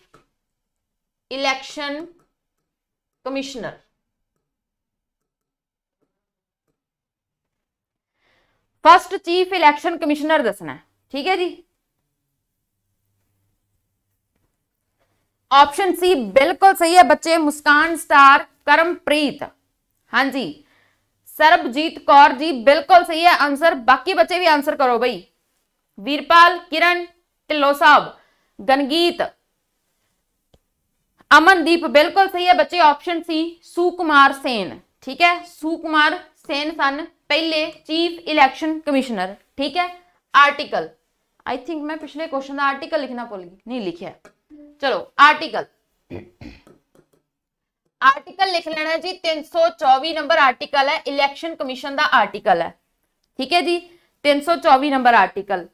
election commissioner first chief election commissioner ਦੱਸਣਾ ਠੀਕ ਹੈ ਜੀ ਆਪਸ਼ਨ ਸੀ ਬਿਲਕੁਲ ਸਹੀ ਹੈ ਬੱਚੇ ਮੁਸਕਾਨ ਸਟਾਰ ਕਰਮਪ੍ਰੀਤ ਹਾਂਜੀ ਸਰਬਜੀਤ ਕੌਰ ਜੀ ਬਿਲਕੁਲ ਸਹੀ ਹੈ ਆਨਸਰ ਬਾਕੀ ਬੱਚੇ ਵੀ ਆਨਸਰ ਕਰੋ ਬਈ ਵੀਰਪਾਲ ਕਿਰਨ ਢਿੱਲੋ ਸਾਹਿਬ ਗਨਗੀਤ ਅਮਨਦੀਪ ਬਿਲਕੁਲ ਸਹੀ ਹੈ ਬੱਚੇ ਆਪਸ਼ਨ ਸੀ ਸੁਕੁਮਾਰ ਸੇਨ ਠੀਕ ਹੈ ਸੁਕੁਮਾਰ ਸੇਨ ਸਨ ਪਹਿਲੇ ਚੀਫ ਇਲੈਕਸ਼ਨ ਕਮਿਸ਼ਨਰ ਠੀਕ ਹੈ ਆਰਟੀਕਲ ਆਈ ਥਿੰਕ ਮੈਂ ਪਿਛਲੇ ਕੁਐਸਚਨ ਦਾ ਆਰਟੀਕਲ ਲਿਖਣਾ ਭੁੱਲ ਗਈ ਨਹੀਂ ਲਿਖਿਆ ਚਲੋ ਆਰਟੀਕਲ ਆਰਟੀਕਲ ਲਿਖ ਲੈਣਾ ਜੀ 324 ਨੰਬਰ ਆਰਟੀਕਲ ਹੈ ਇਲੈਕਸ਼ਨ ਕਮਿਸ਼ਨ ਦਾ ਆਰਟੀਕਲ ਹੈ ਠੀਕ ਹੈ ਜੀ 324 ਨੰਬਰ ਆਰਟੀਕਲ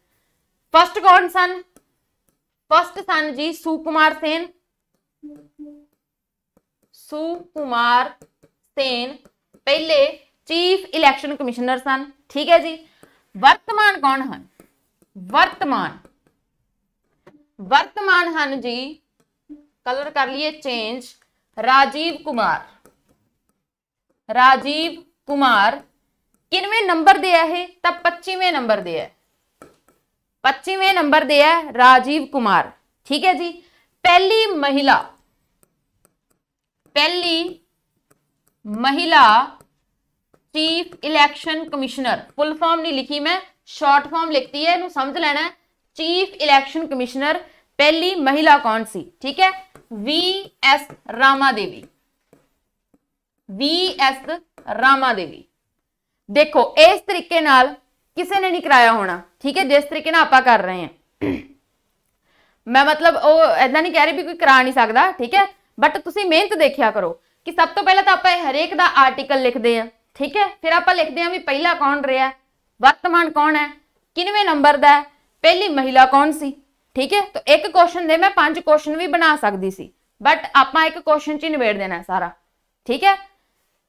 ਫਸਟ ਕੌਣ ਸਨ ਫਸਟ ਸਨ ਜੀ ਸੁਕੁਮਾਰ ਸੇਨ ਸੁਕੁਮਾਰ ਸੇਨ ਪਹਿਲੇ ਚੀਫ ਇਲੈਕਸ਼ਨ ਕਮਿਸ਼ਨਰ ਸਨ ਠੀਕ ਹੈ ਜੀ ਵਰਤਮਾਨ ਕੌਣ ਹਨ ਵਰਤਮਾਨ ਵਰਤਮਾਨ ਹਨ ਜੀ ਕਲਰ ਕਰ ਲਈਏ ਚੇਂਜ ਰਾਜੀਵ ਕੁਮਾਰ ਰਾਜੀਵ ਕੁਮਾਰ ਕਿੰਨਵੇਂ ਨੰਬਰ ਦੇ ਹੈ ਇਹ ਤਾਂ 25ਵੇਂ ਨੰਬਰ ਦੇ ਹੈ 25ਵੇਂ ਨੰਬਰ ਦੇ ਹੈ ਰਾਜੀਵ ਕੁਮਾਰ ਠੀਕ ਹੈ ਜੀ ਪਹਿਲੀ ਮਹਿਲਾ ਪਹਿਲੀ ਮਹਿਲਾ chief election commissioner full form ਨਹੀਂ ਲਿਖੀ ਮੈਂ ਸ਼ਾਰਟ ਫਾਰਮ ਲਿਖਤੀ ਹੈ ਇਹਨੂੰ ਸਮਝ ਲੈਣਾ ਚੀਫ ਇਲੈਕਸ਼ਨ ਕਮਿਸ਼ਨਰ ਪਹਿਲੀ ਮਹਿਲਾ ਕੌਣ ਸੀ ਠੀਕ ਹੈ V S Rama Devi V S Rama Devi ਦੇਖੋ ਇਸ ਤਰੀਕੇ ਨਾਲ ਕਿਸੇ ਨੇ ਨਹੀਂ ਕਰਾਇਆ ਹੋਣਾ ਠੀਕ ਹੈ ਜਿਸ ਤਰੀਕੇ ਨਾਲ ਆਪਾਂ ਕਰ ਰਹੇ ਹਾਂ ਮੈਂ ਮਤਲਬ ਉਹ ਐਦਾਂ ਨਹੀਂ ਕਹਿ ਰਹੀ ਵੀ ਕੋਈ ਕਰਾ ਨਹੀਂ ਸਕਦਾ ਠੀਕ ਹੈ ਬਟ ਤੁਸੀਂ ਮਿਹਨਤ ਦੇਖਿਆ ਕਰੋ ਕਿ ਸਭ ਤੋਂ ਪਹਿਲਾਂ ਤਾਂ ਆਪਾਂ ਹਰੇਕ ਦਾ ਆਰਟੀਕਲ ਲਿਖਦੇ ਆ ਠੀਕ ਹੈ ਫਿਰ ਆਪਾਂ ਲਿਖਦੇ ਹਾਂ ਵੀ ਪਹਿਲਾ ਕੌਣ ਰਿਹਾ ਵਰਤਮਾਨ ਕੌਣ ਹੈ ਕਿੰਵੇਂ ਨੰਬਰ ਦਾ ਹੈ ਪਹਿਲੀ ਮਹਿਲਾ ਕੌਣ ਸੀ ਠੀਕ ਹੈ ਤਾਂ ਇੱਕ ਕੁਐਸਚਨ ਦੇ ਮੈਂ ਪੰਜ ਕੁਐਸਚਨ ਵੀ ਬਣਾ ਸਕਦੀ ਸੀ ਬਟ ਆਪਾਂ ਇੱਕ ਕੁਐਸਚਨ 'ਚ ਹੀ ਨਿਬੇੜ ਦੇਣਾ ਸਾਰਾ ਠੀਕ ਹੈ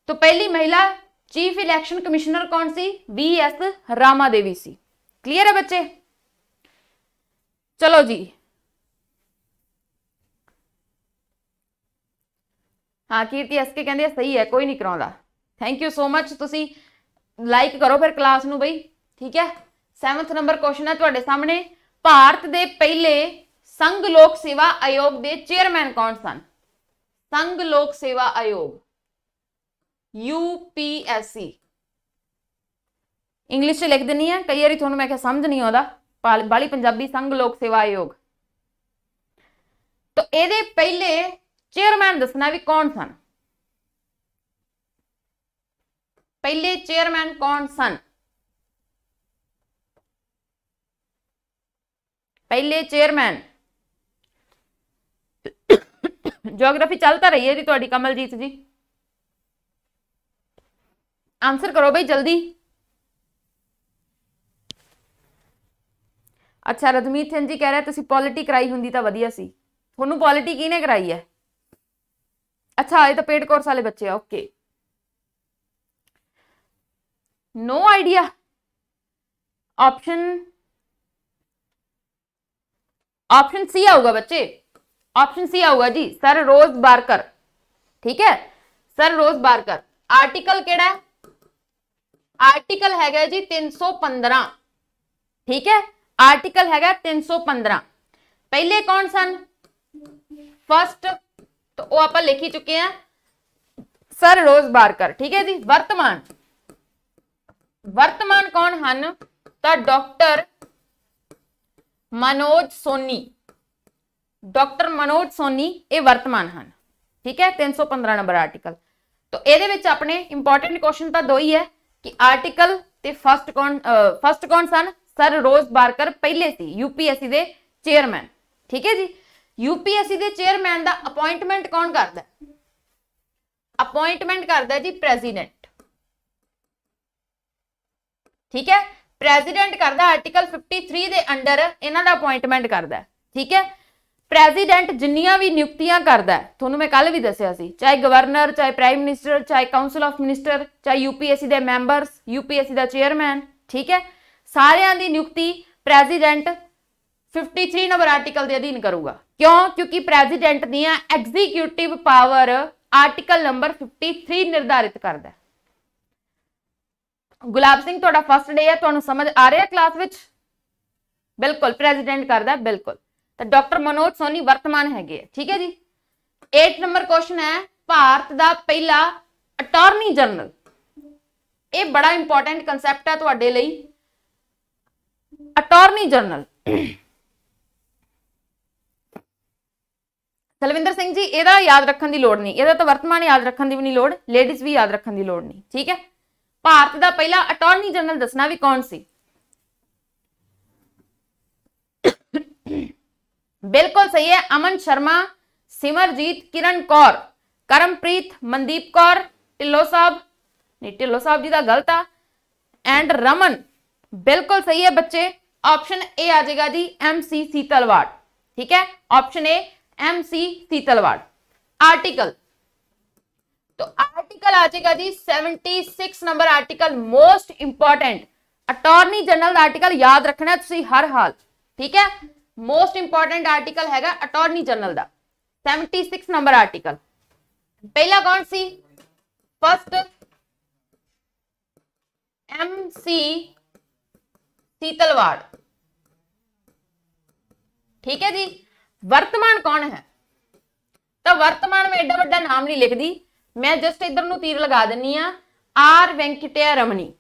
ਤਾਂ ਪਹਿਲੀ ਮਹਿਲਾ ਚੀਫ ਇਲੈਕਸ਼ਨ ਕਮਿਸ਼ਨਰ ਕੌਣ ਸੀ ਵੀ ਐਸ ਰਾਮਾ ਦੇਵੀ ਸੀ ਕਲੀਅਰ ਹੈ ਬੱਚੇ ਚਲੋ ਜੀ ਹਾਂ ਕੀਰਤੀ ਐਸ ਕੇ ਕਹਿੰਦੇ ਸਹੀ ਹੈ ਕੋਈ ਨਹੀਂ ਕਰਾਉਂਦਾ ਥੈਂਕ ਯੂ ਸੋ ਮੱਚ ਤੁਸੀਂ ਲਾਈਕ ਕਰੋ ਫਿਰ ਕਲਾਸ ਨੂੰ ਬਈ ਠੀਕ ਹੈ 7th ਨੰਬਰ ਕੁਐਸਚਨ ਹੈ ਤੁਹਾਡੇ ਸਾਹਮਣੇ ਭਾਰਤ ਦੇ ਪਹਿਲੇ ਸੰਘ ਲੋਕ ਸੇਵਾ ਆਯੋਗ ਦੇ ਚੇਅਰਮੈਨ ਕੌਣ ਸਨ ਸੰਘ ਲੋਕ ਸੇਵਾ ਆਯੋਗ ਯੂਪੀਐਸਸੀ ਇੰਗਲਿਸ਼ 'ਚ ਲਿਖ ਦਿੰਨੀ ਆ ਕਈ ਵਾਰੀ ਤੁਹਾਨੂੰ ਮੈਂ ਕਿਹਾ ਸਮਝ ਨਹੀਂ ਆਉਂਦਾ ਬਾਲੀ ਪੰਜਾਬੀ ਸੰਘ ਲੋਕ ਸੇਵਾ ਆਯੋਗ ਤਾਂ ਇਹਦੇ ਪਹਿਲੇ ਚੇਅਰਮੈਨ ਦੱਸਣਾ ਵੀ ਕੌਣ ਸਨ ਪਹਿਲੇ ਚੇਅਰਮੈਨ ਕੌਣ ਸਨ ਪਹਿਲੇ ਚੇਅਰਮੈਨ ਜੀਓਗ੍ਰਾਫੀ ਚੱਲਦਾ ਰਹੀ ਹੈ ਜੀ ਤੁਹਾਡੀ ਕਮਲਜੀਤ ਜੀ ਆਨਸਰ ਕਰੋ ਬਈ ਜਲਦੀ ਅੱਛਾ ਰਦਮੀਤ ਸਿੰਘ ਜੀ ਕਹਿ ਰਹੇ ਤੁਸੀਂ ਪੋਲਿਟੀ ਕਰਾਈ ਹੁੰਦੀ ਤਾਂ ਵਧੀਆ ਸੀ ਤੁਹਾਨੂੰ ਪੋਲਿਟੀ ਕਿਹਨੇ ਕਰਾਈ ਹੈ ਅੱਛਾ ਇਹ ਤਾਂ ਪੇਡ ਕੋਰਸ ਵਾਲੇ ਬੱਚੇ ਆ okay no idea option option C आऊगा बच्चे ऑप्शन सी आऊगा जी सर रोज बारकर ठीक है सर रोज बारकर आर्टिकल केड़ा है आर्टिकल गया जी 315 ठीक है आर्टिकल हैगा 315 पहले कौन सन फर्स्ट तो वो आप लिख ही चुके हैं सर रोज बारकर ठीक है जी वर्तमान ਵਰਤਮਾਨ ਕੌਣ ਹਨ ਤਾਂ ਡਾਕਟਰ ਮਨੋਜ ਸੋਨੀ ਡਾਕਟਰ ਮਨੋਜ ਸੋਨੀ ਇਹ ਵਰਤਮਾਨ ਹਨ ਠੀਕ ਹੈ 315 ਨੰਬਰ ਆਰਟੀਕਲ ਤੋਂ ਇਹਦੇ ਵਿੱਚ ਆਪਣੇ ਇੰਪੋਰਟੈਂਟ ਕੁਐਸਚਨ ਤਾਂ ਦੋ ਹੀ ਹੈ ਕਿ ਆਰਟੀਕਲ ਤੇ ਫਸਟ ਕੌਣ ਫਸਟ ਕੌਣ ਸਨ ਸਰ ਰੋਜ਼ ਬਾਰਕਰ ਪਹਿਲੇ ਸੀ ਯੂਪੀਐਸਸੀ ਦੇ ਚੇਅਰਮੈਨ ਠੀਕ ਹੈ ਜੀ ਯੂਪੀਐਸਸੀ ਦੇ ਚੇਅਰਮੈਨ ਦਾ ਅਪਾਇੰਟਮੈਂਟ ਕੌਣ ਕਰਦਾ ਅਪਾਇੰਟਮੈਂਟ ਕਰਦਾ ਜੀ ਪ੍ਰੈਜ਼ੀਡੈਂਟ ਠੀਕ ਹੈ ਪ੍ਰੈਜ਼ੀਡੈਂਟ ਕਰਦਾ ਆਰਟੀਕਲ 53 ਦੇ ਅੰਡਰ ਇਹਨਾਂ ਦਾ ਅਪਾਇੰਟਮੈਂਟ ਕਰਦਾ ਠੀਕ ਹੈ ਪ੍ਰੈਜ਼ੀਡੈਂਟ ਜਿੰਨੀਆਂ ਵੀ ਨਿਯੁਕਤੀਆਂ ਕਰਦਾ ਤੁਹਾਨੂੰ ਮੈਂ ਕੱਲ ਵੀ ਦੱਸਿਆ ਸੀ ਚਾਹੇ ਗਵਰਨਰ ਚਾਹੇ ਪ੍ਰਾਈਮ ਮਿਨਿਸਟਰ ਚਾਹੇ ਕਾਉਂਸਲ ਆਫ ਮਿਨਿਸਟਰ ਚਾਹੇ ਯੂਪੀਐਸਸੀ ਦੇ ਮੈਂਬਰਸ ਯੂਪੀਐਸਸੀ ਦਾ ਚੇਅਰਮੈਨ ਠੀਕ ਹੈ ਸਾਰਿਆਂ ਦੀ ਨਿਯੁਕਤੀ ਪ੍ਰੈਜ਼ੀਡੈਂਟ 53 ਨੰਬਰ ਆਰਟੀਕਲ ਦੇ ਅਧੀਨ ਕਰੂਗਾ ਕਿਉਂ ਕਿਉਂਕਿ ਪ੍ਰੈਜ਼ੀਡੈਂਟ ਦੀਆਂ ਐਗਜ਼ੀਕਿਊਟਿਵ ਪਾਵਰ ਆਰਟੀਕਲ ਨੰਬਰ 53 ਨਿਰਧਾਰਿਤ ਕਰਦਾ ਗੁਲਾਬ ਸਿੰਘ ਤੁਹਾਡਾ ਫਸਟ ਡੇ ਹੈ ਤੁਹਾਨੂੰ ਸਮਝ ਆ ਰਿਹਾ ਕਲਾਸ ਵਿੱਚ ਬਿਲਕੁਲ ਪ੍ਰੈਜ਼ੀਡੈਂਟ ਕਰਦਾ ਬਿਲਕੁਲ ਤਾਂ ਡਾਕਟਰ ਮਨੋਜ ਸੋਨੀ ਵਰਤਮਾਨ ਹੈਗੇ ਠੀਕ ਹੈ ਜੀ 8 ਨੰਬਰ ਕੁਐਸਚਨ ਹੈ ਭਾਰਤ ਦਾ ਪਹਿਲਾ ਅਟਾਰਨੀ ਜਨਰਲ ਇਹ ਬੜਾ ਇੰਪੋਰਟੈਂਟ ਕਨਸੈਪਟ ਹੈ ਤੁਹਾਡੇ ਲਈ ਅਟਾਰਨੀ ਜਨਰਲ ਸਲਵਿੰਦਰ ਸਿੰਘ ਜੀ ਇਹਦਾ ਯਾਦ ਰੱਖਣ ਦੀ ਲੋੜ ਨਹੀਂ ਇਹਦਾ ਤਾਂ ਵਰਤਮਾਨ ਯਾਦ ਰੱਖਣ ਦੀ ਵੀ ਨਹੀਂ ਲੋੜ ਲੇਡੀਜ਼ ਵੀ ਯਾਦ ਰੱਖਣ ਦੀ ਲੋੜ ਨਹੀਂ ਠੀਕ ਹੈ ਭਾਰਤ ਦਾ ਪਹਿਲਾ ਅਟਾਰਨੀ ਜਨਰਲ ਦੱਸਣਾ ਵੀ ਕੌਣ ਸੀ ਬਿਲਕੁਲ ਸਹੀ ਹੈ ਅਮਨ ਸ਼ਰਮਾ ਸਿਮਰਜੀਤ ਕਿਰਨ ਕੌਰ ਕਰਮਪ੍ਰੀਤ ਮਨਦੀਪ ਕੌਰ ਢਿੱਲੋ ਸਾਹਿਬ ਨਹੀਂ ਢਿੱਲੋ ਸਾਹਿਬ ਜੀ ਦਾ ਗਲਤ ਆ ਐਂਡ ਰਮਨ ਬਿਲਕੁਲ ਸਹੀ ਹੈ ਬੱਚੇ ਆਪਸ਼ਨ ਏ ਆ ਜਾਏਗਾ ਜੀ ਐਮ ਸੀ ਸੀਤਲਵਾੜ ਠੀਕ ਹੈ option A M C Setalvad article तो आर्टिकल आ जाएगा जी 76 number article most important attorney general ਦਾ ਆਰਟੀਕਲ ਯਾਦ ਰੱਖਣਾ ਤੁਸੀਂ ਹਰ ਹਾਲ ਠੀਕ ਹੈ ਮੋਸਟ ਇੰਪੋਰਟੈਂਟ ਆਰਟੀਕਲ ਹੈਗਾ ਅਟਾਰਨੀ ਜਨਰਲ ਦਾ 76 ਨੰਬਰ ਆਰਟੀਕਲ ਪਹਿਲਾ ਕੌਣ ਸੀ ਫਸਟ ਐਮ ਸੀ ਸੀਤਲਵਾੜ ਠੀਕ ਹੈ ਜੀ ਵਰਤਮਾਨ ਕੌਣ ਹੈ ਤਾਂ ਵਰਤਮਾਨ ਮੈਂ ਐਡਾ ਵੱਡਾ ਨਾਮ ਨਹੀਂ ਲਿਖਦੀ ਮੈਂ ਜਸਟ ਇਧਰ ਨੂੰ ਤੀਰ ਲਗਾ ਦਿੰਨੀ ਆ ਆਰ ਵੈਂਕਟਿਆ ਰਮਣੀ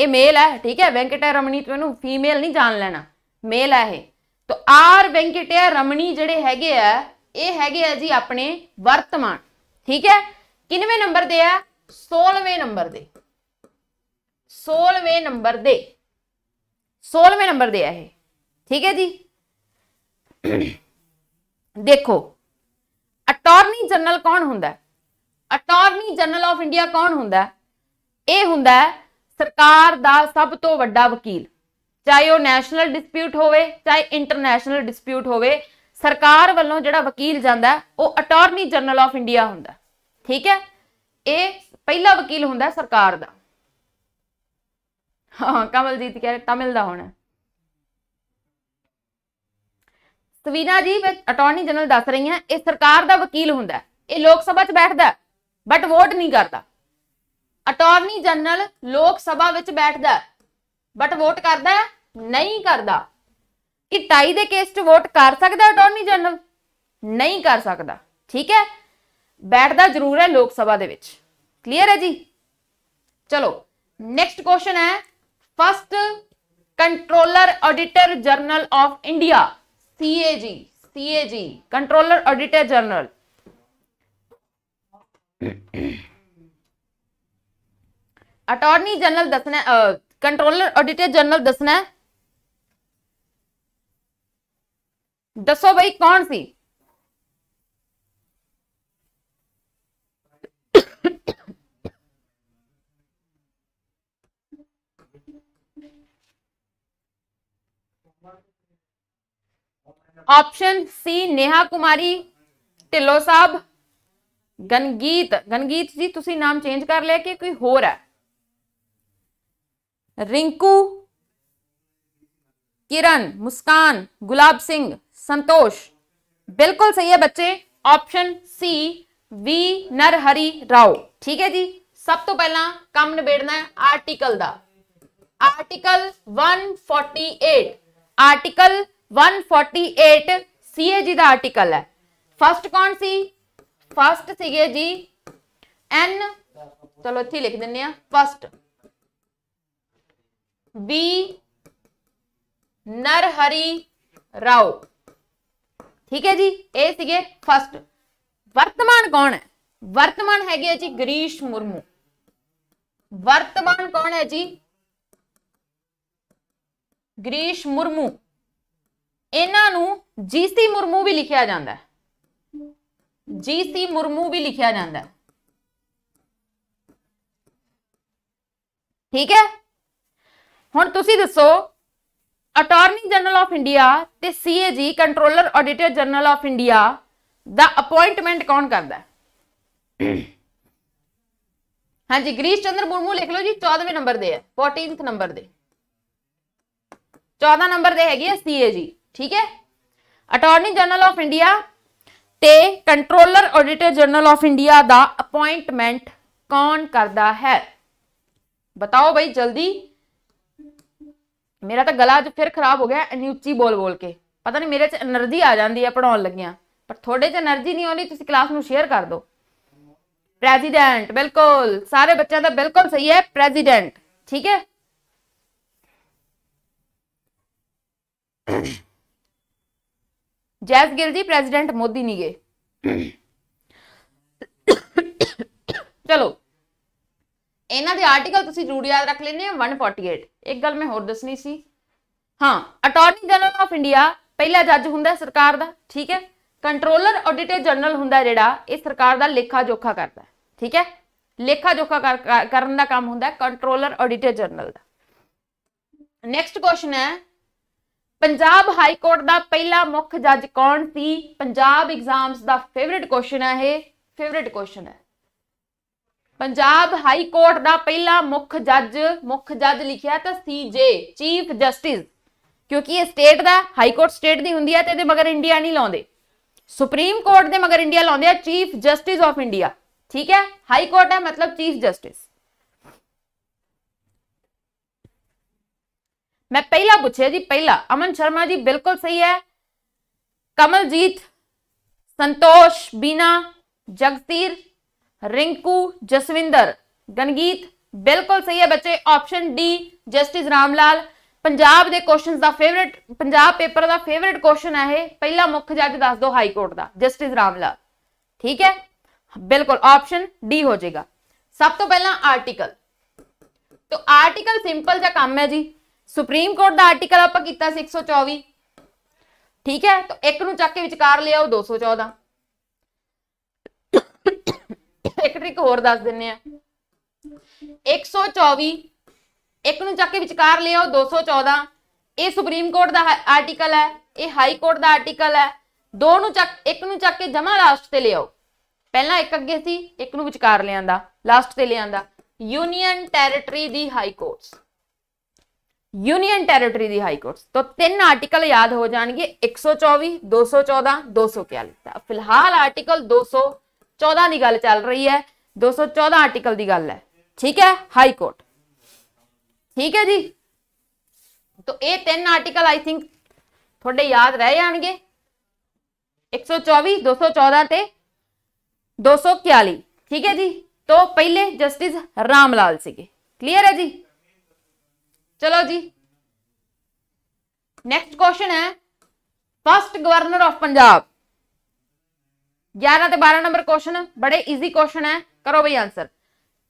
ਇਹ ਮੇਲ ਹੈ ਠੀਕ ਹੈ ਵੈਂਕਟਿਆ ਰਮਣੀ ਇਹਨੂੰ ਫੀਮੇਲ ਨਹੀਂ ਜਾਣ ਲੈਣਾ ਮੇਲ ਹੈ ਇਹ ਤਾਂ ਆਰ ਵੈਂਕਟਿਆ ਰਮਣੀ ਜਿਹੜੇ ਹੈਗੇ ਆ ਇਹ ਹੈਗੇ ਆ ਜੀ ਆਪਣੇ ਵਰਤਮਾਨ ਠੀਕ ਹੈ ਕਿੰਨਵੇਂ ਨੰਬਰ ਦੇ ਆ 16ਵੇਂ ਨੰਬਰ ਦੇ 16ਵੇਂ ਨੰਬਰ ਦੇ 16ਵੇਂ ਨੰਬਰ ਦੇ ਆ ਇਹ ਠੀਕ ਹੈ ਜੀ ਦੇਖੋ ਅਟਾਰਨੀ ਜਨਰਲ ਕੌਣ ਹੁੰਦਾ ਹੈ ਅਟਾਰਨੀ ਜਨਰਲ ਆਫ ਇੰਡੀਆ ਕੌਣ ਹੁੰਦਾ ਇਹ ਹੁੰਦਾ ਸਰਕਾਰ ਦਾ ਸਭ ਤੋਂ ਵੱਡਾ ਵਕੀਲ ਚਾਹੇ ਉਹ ਨੈਸ਼ਨਲ ਡਿਸਪਿਊਟ ਹੋਵੇ ਚਾਹੇ ਇੰਟਰਨੈਸ਼ਨਲ ਡਿਸਪਿਊਟ ਹੋਵੇ ਸਰਕਾਰ ਵੱਲੋਂ ਜਿਹੜਾ ਵਕੀਲ ਜਾਂਦਾ ਉਹ ਅਟਾਰਨੀ ਜਨਰਲ ਆਫ ਇੰਡੀਆ ਹੁੰਦਾ ਠੀਕ ਹੈ ਇਹ ਪਹਿਲਾ ਵਕੀਲ ਹੁੰਦਾ ਸਰਕਾਰ ਦਾ ਹਾਂ ਕਮਲਜੀਤ ਕਹਿ ਰਹੇ ਤਮਿਲ ਦਾ ਹੋਣਾ ਸਵੀਨਾ ਜੀ ਮੈਂ ਅਟਾਰਨੀ ਜਨਰਲ ਦੱਸ ਰਹੀ ਹਾਂ ਇਹ ਸਰਕਾਰ ਦਾ ਵਕੀਲ ਹੁੰਦਾ ਇਹ ਲੋਕ ਸਭਾ 'ਚ ਬੈਠਦਾ ਬਟ ਵੋਟ ਨਹੀਂ ਕਰਦਾ ਅਟਾਰਨੀ ਜਨਰਲ ਲੋਕ ਸਭਾ ਵਿੱਚ ਬੈਠਦਾ ਬਟ ਵੋਟ ਕਰਦਾ ਨਹੀਂ ਕਰਦਾ ਕਿ ਟਾਈ ਦੇ ਕੇਸ 'ਚ ਵੋਟ ਕਰ ਸਕਦਾ ਅਟਾਰਨੀ ਜਨਰਲ ਨਹੀਂ ਕਰ ਸਕਦਾ ਠੀਕ ਹੈ ਬੈਠਦਾ ਜ਼ਰੂਰ ਹੈ ਲੋਕ ਸਭਾ ਦੇ ਵਿੱਚ ਕਲੀਅਰ ਹੈ ਜੀ ਚਲੋ ਨੈਕਸਟ ਕੁਐਸਚਨ ਹੈ first controller auditor general of India CAG CAG controller auditor general attorney general दसना कंट्रोलर ऑडिटर जनरल दसना है दसो भाई कौन सी ऑप्शन सी नेहा कुमारी टिल्लो साहब ਗਨਗੀਤ ਗਨਗੀਤ ਜੀ ਤੁਸੀਂ ਨਾਮ ਚੇਂਜ ਕਰ ਲਿਆ ਕਿ ਕੋਈ ਹੋਰ ਹੈ ਰਿੰਕੂ ਮੁਸਕਾਨ मुस्कान गुलाब ਸੰਤੋਸ਼ ਬਿਲਕੁਲ ਸਹੀ ਹੈ ਬੱਚੇ ਆਪਸ਼ਨ ਸੀ ਵੀ ਨਰ ਹਰੀ ਰਾਓ ਠੀਕ ਹੈ ਜੀ ਸਭ ਤੋਂ ਪਹਿਲਾਂ ਕੰਮ ਨਿਬੇੜਨਾ ਹੈ ਆਰਟੀਕਲ ਦਾ ਆਰਟੀਕਲ 148 ਆਰਟੀਕਲ 148 ਸੀਏ ਜੀ ਦਾ ਆਰਟੀਕਲ ਹੈ ਫਸਟ ਕੌਣ ਸੀ ਫਸਟ ਸੀਗੇ ਜੀ ਐਨ ਚਲੋ ਇੱਥੇ ਲਿਖ ਦਿੰਨੇ ਆ ਫਸਟ ਬੀ ਨਰਹਰੀ ਰਾਓ ਠੀਕ ਹੈ ਜੀ ਇਹ ਸੀਗੇ ਫਸਟ ਵਰਤਮਾਨ ਕੌਣ ਹੈ ਵਰਤਮਾਨ ਹੈਗੇ ਜੀ ਗਰੀਸ਼ ਮੁਰਮੂ ਵਰਤਮਾਨ ਕੌਣ ਹੈ ਜੀ ਗਰੀਸ਼ ਮੁਰਮੂ ਇਹਨਾਂ ਨੂੰ ਜੀਸੀ ਮੁਰਮੂ ਵੀ ਲਿਖਿਆ ਜਾਂਦਾ ਹੈ ਜੀ ਸੀ ਮੁਰਮੂ ਵੀ ਲਿਖਿਆ ਜਾਂਦਾ ਠੀਕ ਹੈ ਹੁਣ ਤੁਸੀਂ ਦੱਸੋ ਅਟਾਰਨੀ ਜਨਰਲ ਆਫ ਇੰਡੀਆ ਤੇ CAG controller auditor general of India ਦਾ ਅਪਾਇੰਟਮੈਂਟ ਕੌਣ ਕਰਦਾ ਹਾਂਜੀ ਗ੍ਰੀਸ਼ ਚੰਦਰ ਮੁਰਮੂ ਲਿਖ ਲਓ ਜੀ 14ਵੇਂ ਨੰਬਰ ਦੇ ਹੈ 14th ਨੰਬਰ ਦੇ 14 ਨੰਬਰ ਦੇ ਹੈਗੀ ਹੈ ਸੀਏਜੀ ਠੀਕ ਹੈ ਅਟਾਰਨੀ ਜਨਰਲ ਆਫ ਇੰਡੀਆ ਤੇ controller auditor general of India ਦਾ ਅਪਾਇੰਟਮੈਂਟ ਕੌਣ ਕਰਦਾ ਹੈ ਬਤਾਓ ਬਈ ਜਲਦੀ ਮੇਰਾ ਤਾਂ ਗਲਾ ਅੱਜ ਫਿਰ ਖਰਾਬ ਹੋ ਗਿਆ ਉੱਚੀ ਬੋਲ ਬੋਲ ਕੇ ਪਤਾ ਨਹੀਂ ਮੇਰੇ 'ਚ એનર્ਜੀ ਆ ਜਾਂਦੀ ਹੈ ਪੜਾਉਣ ਲੱਗਿਆਂ ਪਰ ਥੋੜੇ 'ਚ એનર્ਜੀ ਨਹੀਂ ਆਉਂਦੀ ਤੁਸੀਂ ਕਲਾਸ ਨੂੰ ਸ਼ੇਅਰ ਕਰ ਦਿਓ ਪ੍ਰੈਜ਼ੀਡੈਂਟ ਬਿਲਕੁਲ ਸਾਰੇ ਬੱਚਿਆਂ ਦਾ ਬਿਲਕੁਲ ਸਹੀ ਹੈ ਪ੍ਰੈਜ਼ੀਡੈਂਟ ਠੀਕ ਹੈ ਜੈਸ ਗਿੱਲ ਜੀ ਪ੍ਰੈਜ਼ੀਡੈਂਟ ਮੋਦੀ ਨਹੀਂ ਗਏ ਚਲੋ ਇਹਨਾਂ ਦੇ ਆਰਟੀਕਲ ਤੁਸੀਂ ਜ਼ਰੂਰ ਯਾਦ ਰੱਖ ਲੈਣੇ 148 ਇੱਕ ਗੱਲ ਮੈਂ ਹੋਰ ਦੱਸਣੀ ਸੀ ਹਾਂ ਅਟਾਰਨੀ ਜਨਰਲ ਆਫ ਇੰਡੀਆ ਪਹਿਲਾ ਜੱਜ ਹੁੰਦਾ ਸਰਕਾਰ ਦਾ ਠੀਕ ਹੈ ਕੰਟਰੋਲਰ ਆਡੀਟਰ ਜਨਰਲ ਹੁੰਦਾ ਜਿਹੜਾ ਇਹ ਸਰਕਾਰ ਦਾ ਲੇਖਾ ਜੋਖਾ ਕਰਦਾ ਠੀਕ ਹੈ ਲੇਖਾ ਜੋਖਾ ਕਰਨ ਦਾ ਕੰਮ ਹੁੰਦਾ ਕੰਟਰੋਲਰ ਆਡੀਟਰ ਜਨਰਲ ਦਾ ਨੈਕਸਟ ਕੁਐਸਚਨ ਹੈ ਪੰਜਾਬ ਹਾਈ ਕੋਰਟ ਦਾ ਪਹਿਲਾ ਮੁੱਖ ਜੱਜ ਕੌਣ ਸੀ ਪੰਜਾਬ ਐਗਜ਼ਾਮਸ ਦਾ ਫੇਵਰਿਟ ਕੁਐਸਚਨ ਹੈ ਇਹ ਫੇਵਰਿਟ ਕੁਐਸਚਨ ਹੈ ਪੰਜਾਬ ਹਾਈ ਕੋਰਟ ਦਾ ਪਹਿਲਾ ਮੁੱਖ ਜੱਜ ਮੁੱਖ ਜੱਜ ਲਿਖਿਆ ਤਾਂ ਸੀ ਜੇ ਚੀਫ ਜਸਟਿਸ ਕਿਉਂਕਿ ਇਹ ਸਟੇਟ ਦਾ ਹਾਈ ਕੋਰਟ ਸਟੇਟ ਦੀ ਹੁੰਦੀ ਹੈ ਤੇ ਇਹਦੇ ਮਗਰ ਇੰਡੀਆ ਨਹੀਂ ਲਾਉਂਦੇ ਸੁਪਰੀਮ ਕੋਰਟ ਦੇ ਮਗਰ ਇੰਡੀਆ ਲਾਉਂਦੇ ਆ ਚੀਫ ਜਸਟਿਸ ਆਫ ਇੰਡੀਆ ਠੀਕ ਹੈ ਹਾਈ ਕੋਰਟ ਹੈ ਮਤਲਬ ਚੀਫ ਜਸਟਿਸ ਮੈਂ ਪਹਿਲਾ ਪੁੱਛਿਆ ਜੀ ਪਹਿਲਾ ਅਮਨ ਸ਼ਰਮਾ ਜੀ ਬਿਲਕੁਲ ਸਹੀ ਹੈ ਕਮਲਜੀਤ ਸੰਤੋਸ਼ ਬੀਨਾ ਜਗਤੀਰ ਰਿੰਕੂ ਜਸਵਿੰਦਰ ਗਨਗੀਤ ਬਿਲਕੁਲ ਸਹੀ ਹੈ ਬੱਚੇ option D justice Ramlal Punjab ਦੇ ਕੁਐਸਚਨਸ ਦਾ ਫੇਵਰਿਟ ਪੰਜਾਬ ਪੇਪਰ ਦਾ ਫੇਵਰਿਟ ਕੁਐਸਚਨ ਹੈ ਇਹ ਪਹਿਲਾ ਮੁੱਖ ਜੱਜ ਦੱਸ ਦੋ ਹਾਈ ਕੋਰਟ ਦਾ ਜਸਟਿਸ ਰਾਮਲਾਲ ਠੀਕ ਹੈ ਬਿਲਕੁਲ ਆਪਸ਼ਨ ਡੀ ਹੋ ਜਾਏਗਾ ਸਭ ਤੋਂ ਪਹਿਲਾਂ ਆਰਟੀਕਲ ਤੋਂ ਆਰਟੀਕਲ ਸਿੰਪਲ ਜਿਹਾ ਕੰਮ ਹੈ ਜੀ ਸੁਪਰੀਮ ਕੋਰਟ ਦਾ ਆਰਟੀਕਲ ਆਪਾਂ ਕੀਤਾ 624 ਠੀਕ ਹੈ ਤਾਂ ਇੱਕ ਨੂੰ ਚੱਕ ਕੇ ਵਿਚਕਾਰ ਲਿਆਓ 214 ਇੱਕ ਟ੍ਰਿਕ ਹੋਰ ਦੱਸ ਦਿੰਨੇ ਆ 124 ਇੱਕ ਨੂੰ ਚੱਕ ਕੇ ਵਿਚਕਾਰ ਲਿਆਓ 214 ਇਹ ਸੁਪਰੀਮ ਕੋਰਟ ਦਾ ਆਰਟੀਕਲ ਹੈ ਇਹ ਹਾਈ ਕੋਰਟ ਦਾ ਆਰਟੀਕਲ ਹੈ ਦੋ ਨੂੰ ਚੱਕ ਇੱਕ ਨੂੰ ਚੱਕ ਕੇ ਜਮਾ ਲਾਸਟ ਤੇ ਲਿਆਓ ਪਹਿਲਾਂ ਇੱਕ ਅੱਗੇ ਸੀ ਇੱਕ ਨੂੰ ਵਿਚਕਾਰ ਲਿਆਂਦਾ ਲਾਸਟ ਤੇ ਲਿਆਂਦਾ ਯੂਨੀਅਨ ਟੈਰੀਟਰੀ ਦੀ ਹਾਈ ਕੋਰਟਸ ਯੂਨੀਅਨ ਟੈਰੀਟਰੀ ਦੀ ਹਾਈ ਕੋਰਟਸ ਤੋਂ ਤਿੰਨ ਆਰਟੀਕਲ ਯਾਦ ਹੋ ਜਾਣਗੇ 124 214 241 ਤਾਂ ਫਿਲਹਾਲ ਆਰਟੀਕਲ 214 ਦੀ ਗੱਲ ਚੱਲ ਰਹੀ ਹੈ 214 ਆਰਟੀਕਲ ਦੀ ਗੱਲ ਹੈ ਠੀਕ ਹੈ ਹਾਈ ਕੋਰਟ ਠੀਕ ਹੈ ਜੀ ਤਾਂ ਇਹ ਤਿੰਨ ਆਰਟੀਕਲ ਆਈ ਥਿੰਕ ਤੁਹਾਡੇ ਯਾਦ ਰਹਿ ਜਾਣਗੇ 124 214 ਤੇ 241 ਠੀਕ ਹੈ ਜੀ ਤੋਂ ਪਹਿਲੇ ਜਸਟਿਸ ਰਾਮ ਲਾਲ ਸੀਗੇ ਕਲੀਅਰ ਹੈ ਜੀ ਚਲੋ ਜੀ ਨੈਕਸਟ ਕੁਐਸਚਨ ਹੈ ਫਸਟ ਗਵਰਨਰ ਆਫ ਪੰਜਾਬ 11 ਤੇ 12 ਨੰਬਰ ਕੁਐਸਚਨ ਬੜੇ ਈਜ਼ੀ ਕੁਐਸਚਨ ਹੈ ਕਰੋ ਬਈ ਆਨਸਰ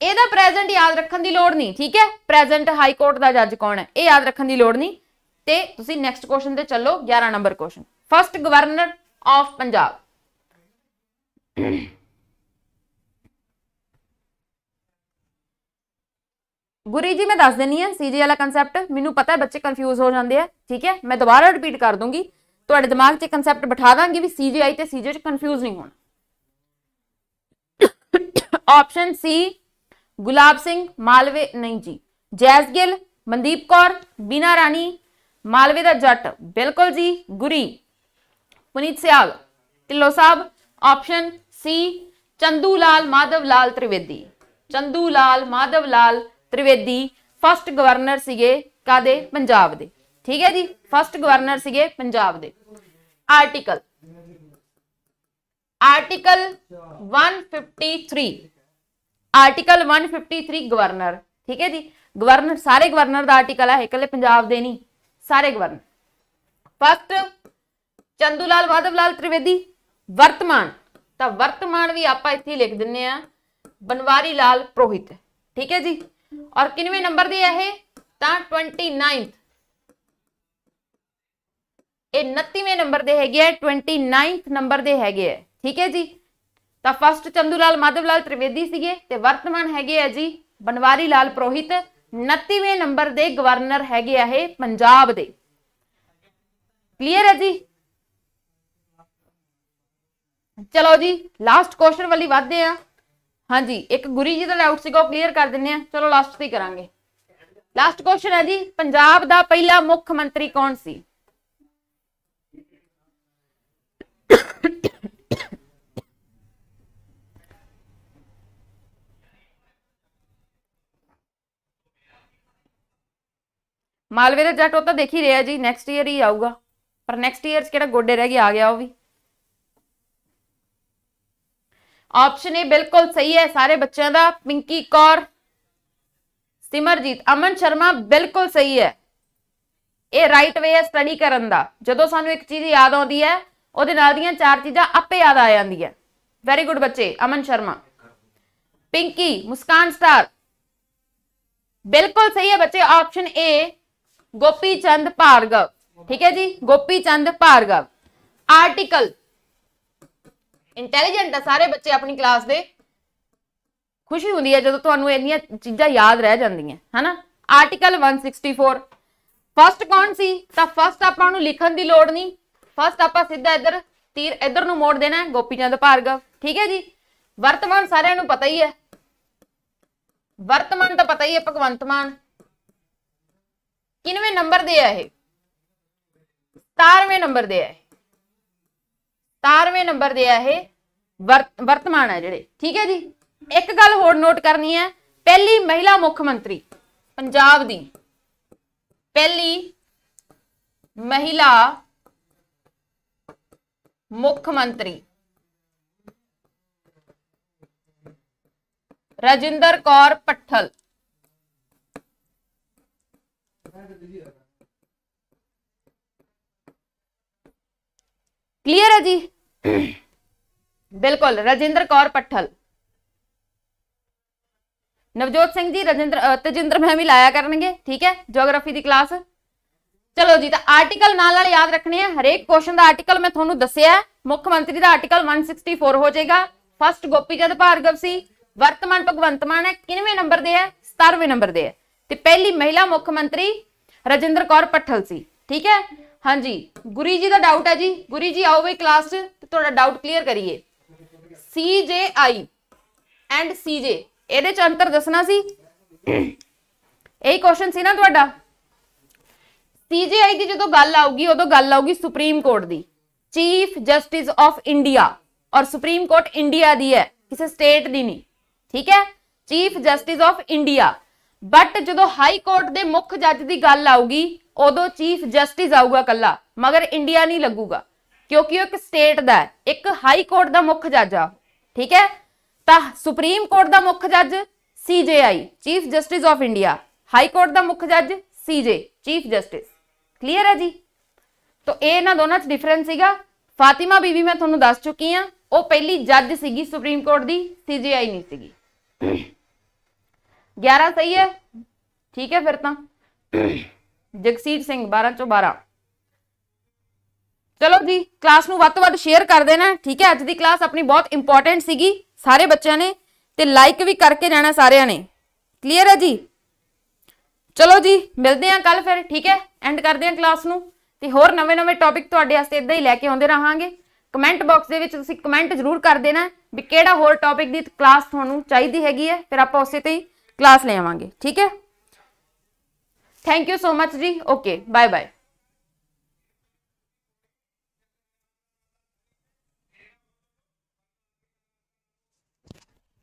ਇਹਦਾ ਪ੍ਰੈਜ਼ੈਂਟ ਯਾਦ ਰੱਖਣ ਦੀ ਲੋੜ ਨਹੀਂ ਠੀਕ ਹੈ ਪ੍ਰੈਜ਼ੈਂਟ ਹਾਈ ਕੋਰਟ ਦਾ ਜੱਜ ਕੌਣ ਹੈ ਇਹ ਯਾਦ ਰੱਖਣ ਦੀ ਲੋੜ ਨਹੀਂ ਤੇ ਤੁਸੀਂ ਨੈਕਸਟ ਕੁਐਸਚਨ ਤੇ ਚੱਲੋ 11 number question first governor of Punjab Guri ji ਮੈਂ ਦੱਸ ਦਿੰਨੀ ਆ ਸੀਜੀ ਵਾਲਾ ਕਨਸੈਪਟ ਮੈਨੂੰ ਪਤਾ ਹੈ ਬੱਚੇ ਕਨਫਿਊਜ਼ ਹੋ ਜਾਂਦੇ ਆ ਠੀਕ ਹੈ ਮੈਂ ਦੁਬਾਰਾ ਰਿਪੀਟ ਕਰ ਦੂੰਗੀ ਤੁਹਾਡੇ ਦਿਮਾਗ 'ਚ ਕਨਸੈਪਟ ਬਿਠਾ ਦਾਂਗੀ ਵੀ ਆਈ ਤੇ ਸੀਜੀ 'ਚ ਕਨਫਿਊਜ਼ ਨਹੀਂ ਹੋਣਾ ਆਪਸ਼ਨ ਸੀ ਗੁਲਾਬ ਸਿੰਘ ਮਾਲਵੇ ਨਹੀਂ ਜੀ ਜੈਸ ਮਨਦੀਪ ਕੌਰ ਬੀਨਾ ਰਾਣੀ ਮਾਲਵੇ ਦਾ ਜੱਟ ਬਿਲਕੁਲ ਜੀ Guri Puneet Sial Dhillon Sahib option C Chandu Lal Madhav Lal Trivedi Chandu Lal Madhav Lal Trivedi first governor ਸੀਗੇ ਕਾਦੇ ਪੰਜਾਬ ਦੇ ਠੀਕ ਹੈ ਜੀ ਫਸਟ ਗਵਰਨਰ ਸੀਗੇ ਪੰਜਾਬ ਦੇ ਆਰਟੀਕਲ ਆਰਟੀਕਲ 153 ਆਰਟੀਕਲ 153 ਗਵਰਨਰ ਠੀਕ ਹੈ ਜੀ ਗਵਰਨਰ ਸਾਰੇ ਗਵਰਨਰ ਦਾ ਆਰਟੀਕਲ ਹੈ ਇਕੱਲੇ ਪੰਜਾਬ ਦੇ ਨਹੀਂ ਸਾਰੇ ਗਵਰਨਰ ਫਸਟ ਚੰਦੂ ਲਾਲ ਮਾਧਵ ਲਾਲ ਤ੍ਰਿਵੇਦੀ ਵਰਤਮਾਨ ਤਾਂ ਵਰਤਮਾਨ ਵੀ ਆਪਾਂ ਇੱਥੇ ਲਿਖ ਦਿੰਨੇ ਆ ਬਨਵਾਰੀ ਲਾਲ ਪ੍ਰੋਹਿਤ ਠੀਕ ਹੈ ਜੀ ਔਰ ਕਿੰਨਵੇਂ ਨੰਬਰ ਦੀ ਹੈ ਇਹ ਤਾਂ 29th ਇਹ 29ਵੇਂ ਨੰਬਰ ਦੇ ਹੈਗੇ ਆ 29th ਨੰਬਰ ਦੇ ਹੈਗੇ ਆ ਠੀਕ ਹੈ ਜੀ ਤਾਂ ਫਸਟ ਚੰਦੂ ਲਾਲ ਮਾਧਵ ਲਾਲ ਤ੍ਰਿਵੇਦੀ ਸੀਗੇ ਤੇ ਵਰਤਮਾਨ ਹੈਗੇ ਆ ਜੀ ਬਨਵਾਰੀ ਲਾਲ ਪ੍ਰੋਹਿਤ 29ਵੇਂ ਨੰਬਰ ਦੇ ਗਵਰਨਰ ਹੈਗੇ ਆ ਇਹ ਪੰਜਾਬ ਦੇ ਕਲੀਅਰ ਹੈ ਜੀ ਚਲੋ ਜੀ ਲਾਸਟ ਕੁਐਸਚਨ ਵਾਲੀ ਵਧਦੇ ਆ ਹਾਂਜੀ ਇੱਕ ਗੁਰੀ ਜੀ ਦਾ ਡਾਊਟ ਸੀਗਾ ਉਹ ਕਲੀਅਰ ਕਰ ਦਿੰਨੇ ਆ ਚਲੋ ਲਾਸਟ ਤੇ ਕਰਾਂਗੇ ਲਾਸਟ ਕੁਐਸਚਨ ਹੈ ਜੀ ਪੰਜਾਬ ਦਾ ਪਹਿਲਾ ਮੁੱਖ ਮੰਤਰੀ ਕੌਣ ਸੀ ਮਾਲਵੇ ਦਾ ਜੱਟ ਉਹ ਤਾਂ ਦੇਖ ਹੀ ਰਿਹਾ ਜੀ ਨੈਕਸਟ ਈਅਰ ਹੀ ਆਊਗਾ ਪਰ ਨੈਕਸਟ ਈਅਰ ਚ ਕਿਹੜਾ ਗੋਡੇ ਰਹਿ ਗਿਆ ਆ ਗਿਆ ਉਹ ਵੀ ਆਪਸ਼ਨ ਇਹ ਬਿਲਕੁਲ ਸਹੀ ਹੈ ਸਾਰੇ ਬੱਚਿਆਂ ਦਾ ਪਿੰਕੀ ਕੌਰ ਸਿਮਰਜੀਤ ਅਮਨ ਸ਼ਰਮਾ ਬਿਲਕੁਲ ਸਹੀ ਹੈ ਇਹ ਰਾਈਟ ਵੇ ਹੈ ਸਟੱਡੀ ਕਰਨ ਦਾ ਜਦੋਂ ਸਾਨੂੰ ਇੱਕ ਚੀਜ਼ ਯਾਦ ਆਉਂਦੀ ਹੈ ਉਹਦੇ ਨਾਲ ਦੀਆਂ ਚਾਰ ਚੀਜ਼ਾਂ ਆਪੇ ਯਾਦ ਆ ਜਾਂਦੀਆਂ ਵੈਰੀ ਗੁੱਡ ਬੱਚੇ ਅਮਨ ਸ਼ਰਮਾ ਪਿੰਕੀ ਮੁਸਕਾਨ ਸਟਾਰ ਬਿਲਕੁਲ ਸਹੀ ਹੈ ਬੱਚੇ ਆਪਸ਼ਨ ਏ ਗੋਪੀ ਚੰਦ ਭਾਰਗਵ ਠੀਕ ਹੈ ਜੀ ਗੋਪੀ ਚੰਦ ਭਾਰਗਵ ਆਰਟੀਕਲ ਇੰਟੈਲੀਜੈਂਟ ਆ ਸਾਰੇ ਬੱਚੇ ਆਪਣੀ ਕਲਾਸ ਦੇ ਖੁਸ਼ੀ ਹੁੰਦੀ ਹੈ ਜਦੋਂ ਤੁਹਾਨੂੰ ਇੰਨੀਆਂ ਚੀਜ਼ਾਂ ਯਾਦ ਰਹਿ ਜਾਂਦੀਆਂ ਹਨਾ ਆਰਟੀਕਲ 164 ਫਸਟ ਕੌਣ ਸੀ ਤਾਂ ਫਸਟ ਆਪਾਂ ਨੂੰ ਲਿਖਣ ਦੀ ਲੋੜ ਨਹੀਂ ਫਸਟ ਆਪਾਂ ਸਿੱਧਾ ਇੱਧਰ ਤੀਰ ਇੱਧਰ ਨੂੰ ਮੋੜ ਦੇਣਾ ਗੋਪੀ ਚੰਦ ਭਾਰਗਵ ਠੀਕ ਹੈ ਜੀ ਵਰਤਮਾਨ ਸਾਰਿਆਂ ਨੂੰ ਪਤਾ ਹੀ ਹੈ ਵਰਤਮਾਨ ਤਾਂ ਪਤਾ ਹੀ ਹੈ ਭਗਵੰਤ ਮਾਨ ਕਿੰਵੇਂ ਨੰਬਰ ਦੇ ਆ ਇਹ 17ਵੇਂ ਨੰਬਰ ਦੇ ਆ ਤਾਰਵੇਂ ਨੰਬਰ ਦੇ ਆ ਇਹ ਵਰਤਮਾਨ ਆ ਜਿਹੜੇ ਠੀਕ ਹੈ ਜੀ ਇੱਕ ਗੱਲ ਹੋਰ ਨੋਟ ਕਰਨੀ ਹੈ ਪਹਿਲੀ ਮਹਿਲਾ ਮੁੱਖ ਮੰਤਰੀ ਪੰਜਾਬ ਦੀ ਪਹਿਲੀ ਮਹਿਲਾ ਮੁੱਖ ਮੰਤਰੀ ਰਜਿੰਦਰ ਕੌਰ ਪੱਠਲ ਕਲੀਅਰ ਹੈ ਜੀ ਬਿਲਕੁਲ ਰਜਿੰਦਰ ਕੌਰ ਪੱਠਲ ਨਵਜੋਤ ਸਿੰਘ ਜੀ ਰਜਿੰਦਰ ਤਜਿੰਦਰ ਵੀ ਲਾਇਆ ਕਰਨਗੇ ਠੀਕ ਹੈ ਜੀਓਗ੍ਰਾਫੀ ਦੀ ਕਲਾਸ ਚਲੋ ਜੀ ਤਾਂ ਆਰਟੀਕਲ ਨਾਲ ਨਾਲ ਯਾਦ ਰੱਖਣੇ ਆ ਹਰੇਕ ਕੁਐਸਚਨ ਦਾ ਆਰਟੀਕਲ ਮੈਂ ਤੁਹਾਨੂੰ ਦੱਸਿਆ ਮੁੱਖ ਮੰਤਰੀ ਦਾ ਆਰਟੀਕਲ 164 ਹੋ ਜਾਏਗਾ ਫਸਟ ਗੋਪੀਚੰਦ ਭਾਰਗਵ ਸੀ ਵਰਤਮਾਨ ਭਗਵੰਤ ਮਾਨ ਹੈ ਕਿੰਵੇਂ ਨੰਬਰ ਦੇ ਹੈ 17ਵੇਂ ਨੰਬਰ ਦੇ ਹੈ ਤੇ ਪਹਿਲੀ ਮਹਿਲਾ ਮੁੱਖ ਮੰਤਰੀ ਰਜਿੰਦਰ ਕੌਰ ਪੱਠਲ ਸੀ ਠੀਕ ਹੈ ਹਾਂਜੀ ਗੁਰੀ ਜੀ ਦਾ ਡਾਊਟ ਹੈ ਜੀ ਗੁਰੀ ਜੀ ਆਓ ਬਈ ਕਲਾਸ 'ਚ ਤੇ ਤੁਹਾਡਾ ਡਾਊਟ ਕਲੀਅਰ ਕਰੀਏ ਸੀ ਜੇ ਆਈ ਐਂਡ ਸੀ ਜੇ ਇਹਦੇ 'ਚ ਅੰਤਰ ਦੱਸਣਾ ਸੀ ਇਹ ਕੁਐਸਚਨ ਸੀ ਨਾ ਤੁਹਾਡਾ ਸੀ ਜੇ ਆਈ ਦੀ ਜਦੋਂ ਗੱਲ ਆਊਗੀ ਉਦੋਂ ਗੱਲ ਆਊਗੀ ਸੁਪਰੀਮ ਕੋਰਟ ਦੀ ਚੀਫ ਜਸਟਿਸ ਆਫ ਇੰਡੀਆ ਔਰ ਸੁਪਰੀਮ ਕੋਰਟ ਇੰਡੀਆ ਦੀ ਹੈ ਕਿਸੇ ਸਟੇਟ ਦੀ ਨਹੀਂ ਠੀਕ ਹੈ chief justice of India but ਜਦੋਂ ਹਾਈ ਕੋਰਟ ਦੇ ਮੁੱਖ ਜੱਜ ਦੀ ਗੱਲ ਆਊਗੀ ਉਦੋਂ ਚੀਫ ਜਸਟਿਸ ਆਊਗਾ ਕੱਲਾ ਮਗਰ ਇੰਡੀਆ ਨਹੀਂ ਲੱਗੂਗਾ ਕਿਉਂਕਿ ਉਹ ਇੱਕ ਸਟੇਟ ਦਾ ਇੱਕ ਹਾਈ ਕੋਰਟ ਦਾ ਮੁੱਖ ਜੱਜ ਆ ਠੀਕ ਹੈ ਤਾਂ ਸੁਪਰੀਮ ਕੋਰਟ ਦਾ ਮੁੱਖ ਜੱਜ CJI chief justice of India high court ਦਾ ਮੁੱਖ ਜੱਜ ਸੀਜੇ ਚੀਫ ਜਸਟਿਸ ਕਲੀਅਰ ਹੈ ਜੀ ਤਾਂ ਇਹ ਇਹਨਾਂ ਦੋਨਾਂ 'ਚ ਡਿਫਰੈਂਸ ਸੀਗਾ ਫਾਤਿਮਾ ਬੀਬੀ ਮੈਂ ਤੁਹਾਨੂੰ ਦੱਸ ਚੁੱਕੀ ਆ ਉਹ ਪਹਿਲੀ ਜੱਜ ਸੀਗੀ ਸੁਪਰੀਮ ਕੋਰਟ ਦੀ ਸੀਜੇਆਈ ਨਹੀਂ ਸੀਗੀ 11 ਸਹੀ ਹੈ ਠੀਕ ਹੈ ਫਿਰ ਤਾਂ ਜਗਸੀਰ ਸਿੰਘ 12 ਚੋਂ 12 ਚਲੋ ਜੀ ਕਲਾਸ ਨੂੰ ਵੱਧ ਤੋਂ ਵੱਧ ਸ਼ੇਅਰ ਕਰ ਦੇਣਾ ਠੀਕ ਹੈ ਅੱਜ ਦੀ ਕਲਾਸ ਆਪਣੀ ਬਹੁਤ ਇੰਪੋਰਟੈਂਟ ਸੀਗੀ ਸਾਰੇ ਬੱਚਿਆਂ ਨੇ ਤੇ ਲਾਈਕ ਵੀ ਕਰਕੇ ਜਾਣਾ ਸਾਰਿਆਂ ਨੇ ਕਲੀਅਰ ਹੈ ਜੀ ਚਲੋ ਜੀ ਮਿਲਦੇ ਹਾਂ ਕੱਲ ਫਿਰ ਠੀਕ ਹੈ ਐਂਡ ਕਰਦੇ ਹਾਂ ਕਲਾਸ ਨੂੰ ਤੇ ਹੋਰ ਨਵੇਂ-ਨਵੇਂ ਟੌਪਿਕ ਤੁਹਾਡੇ ਵਾਸਤੇ ਇਦਾਂ ਹੀ ਲੈ ਕੇ ਆਉਂਦੇ ਰਹਾਂਗੇ ਕਮੈਂਟ ਬਾਕਸ ਦੇ ਵਿੱਚ ਤੁਸੀਂ ਕਮੈਂਟ ਜ਼ਰੂਰ ਕਰ ਦੇਣਾ ਵੀ ਕਿਹੜਾ ਹੋਰ ਟੌਪਿਕ ਦੀ ਕਲਾਸ ਤੁਹਾਨੂੰ ਚਾਹੀਦੀ ਹੈਗੀ ਹੈ ਫਿਰ ਆਪਾਂ ਉਸੇ ਤੇ ਹੀ ਕਲਾਸ ਲੈ ਆਵਾਂਗੇ ਠੀਕ ਹੈ थैंक यू सो मच जी ओके बाय बाय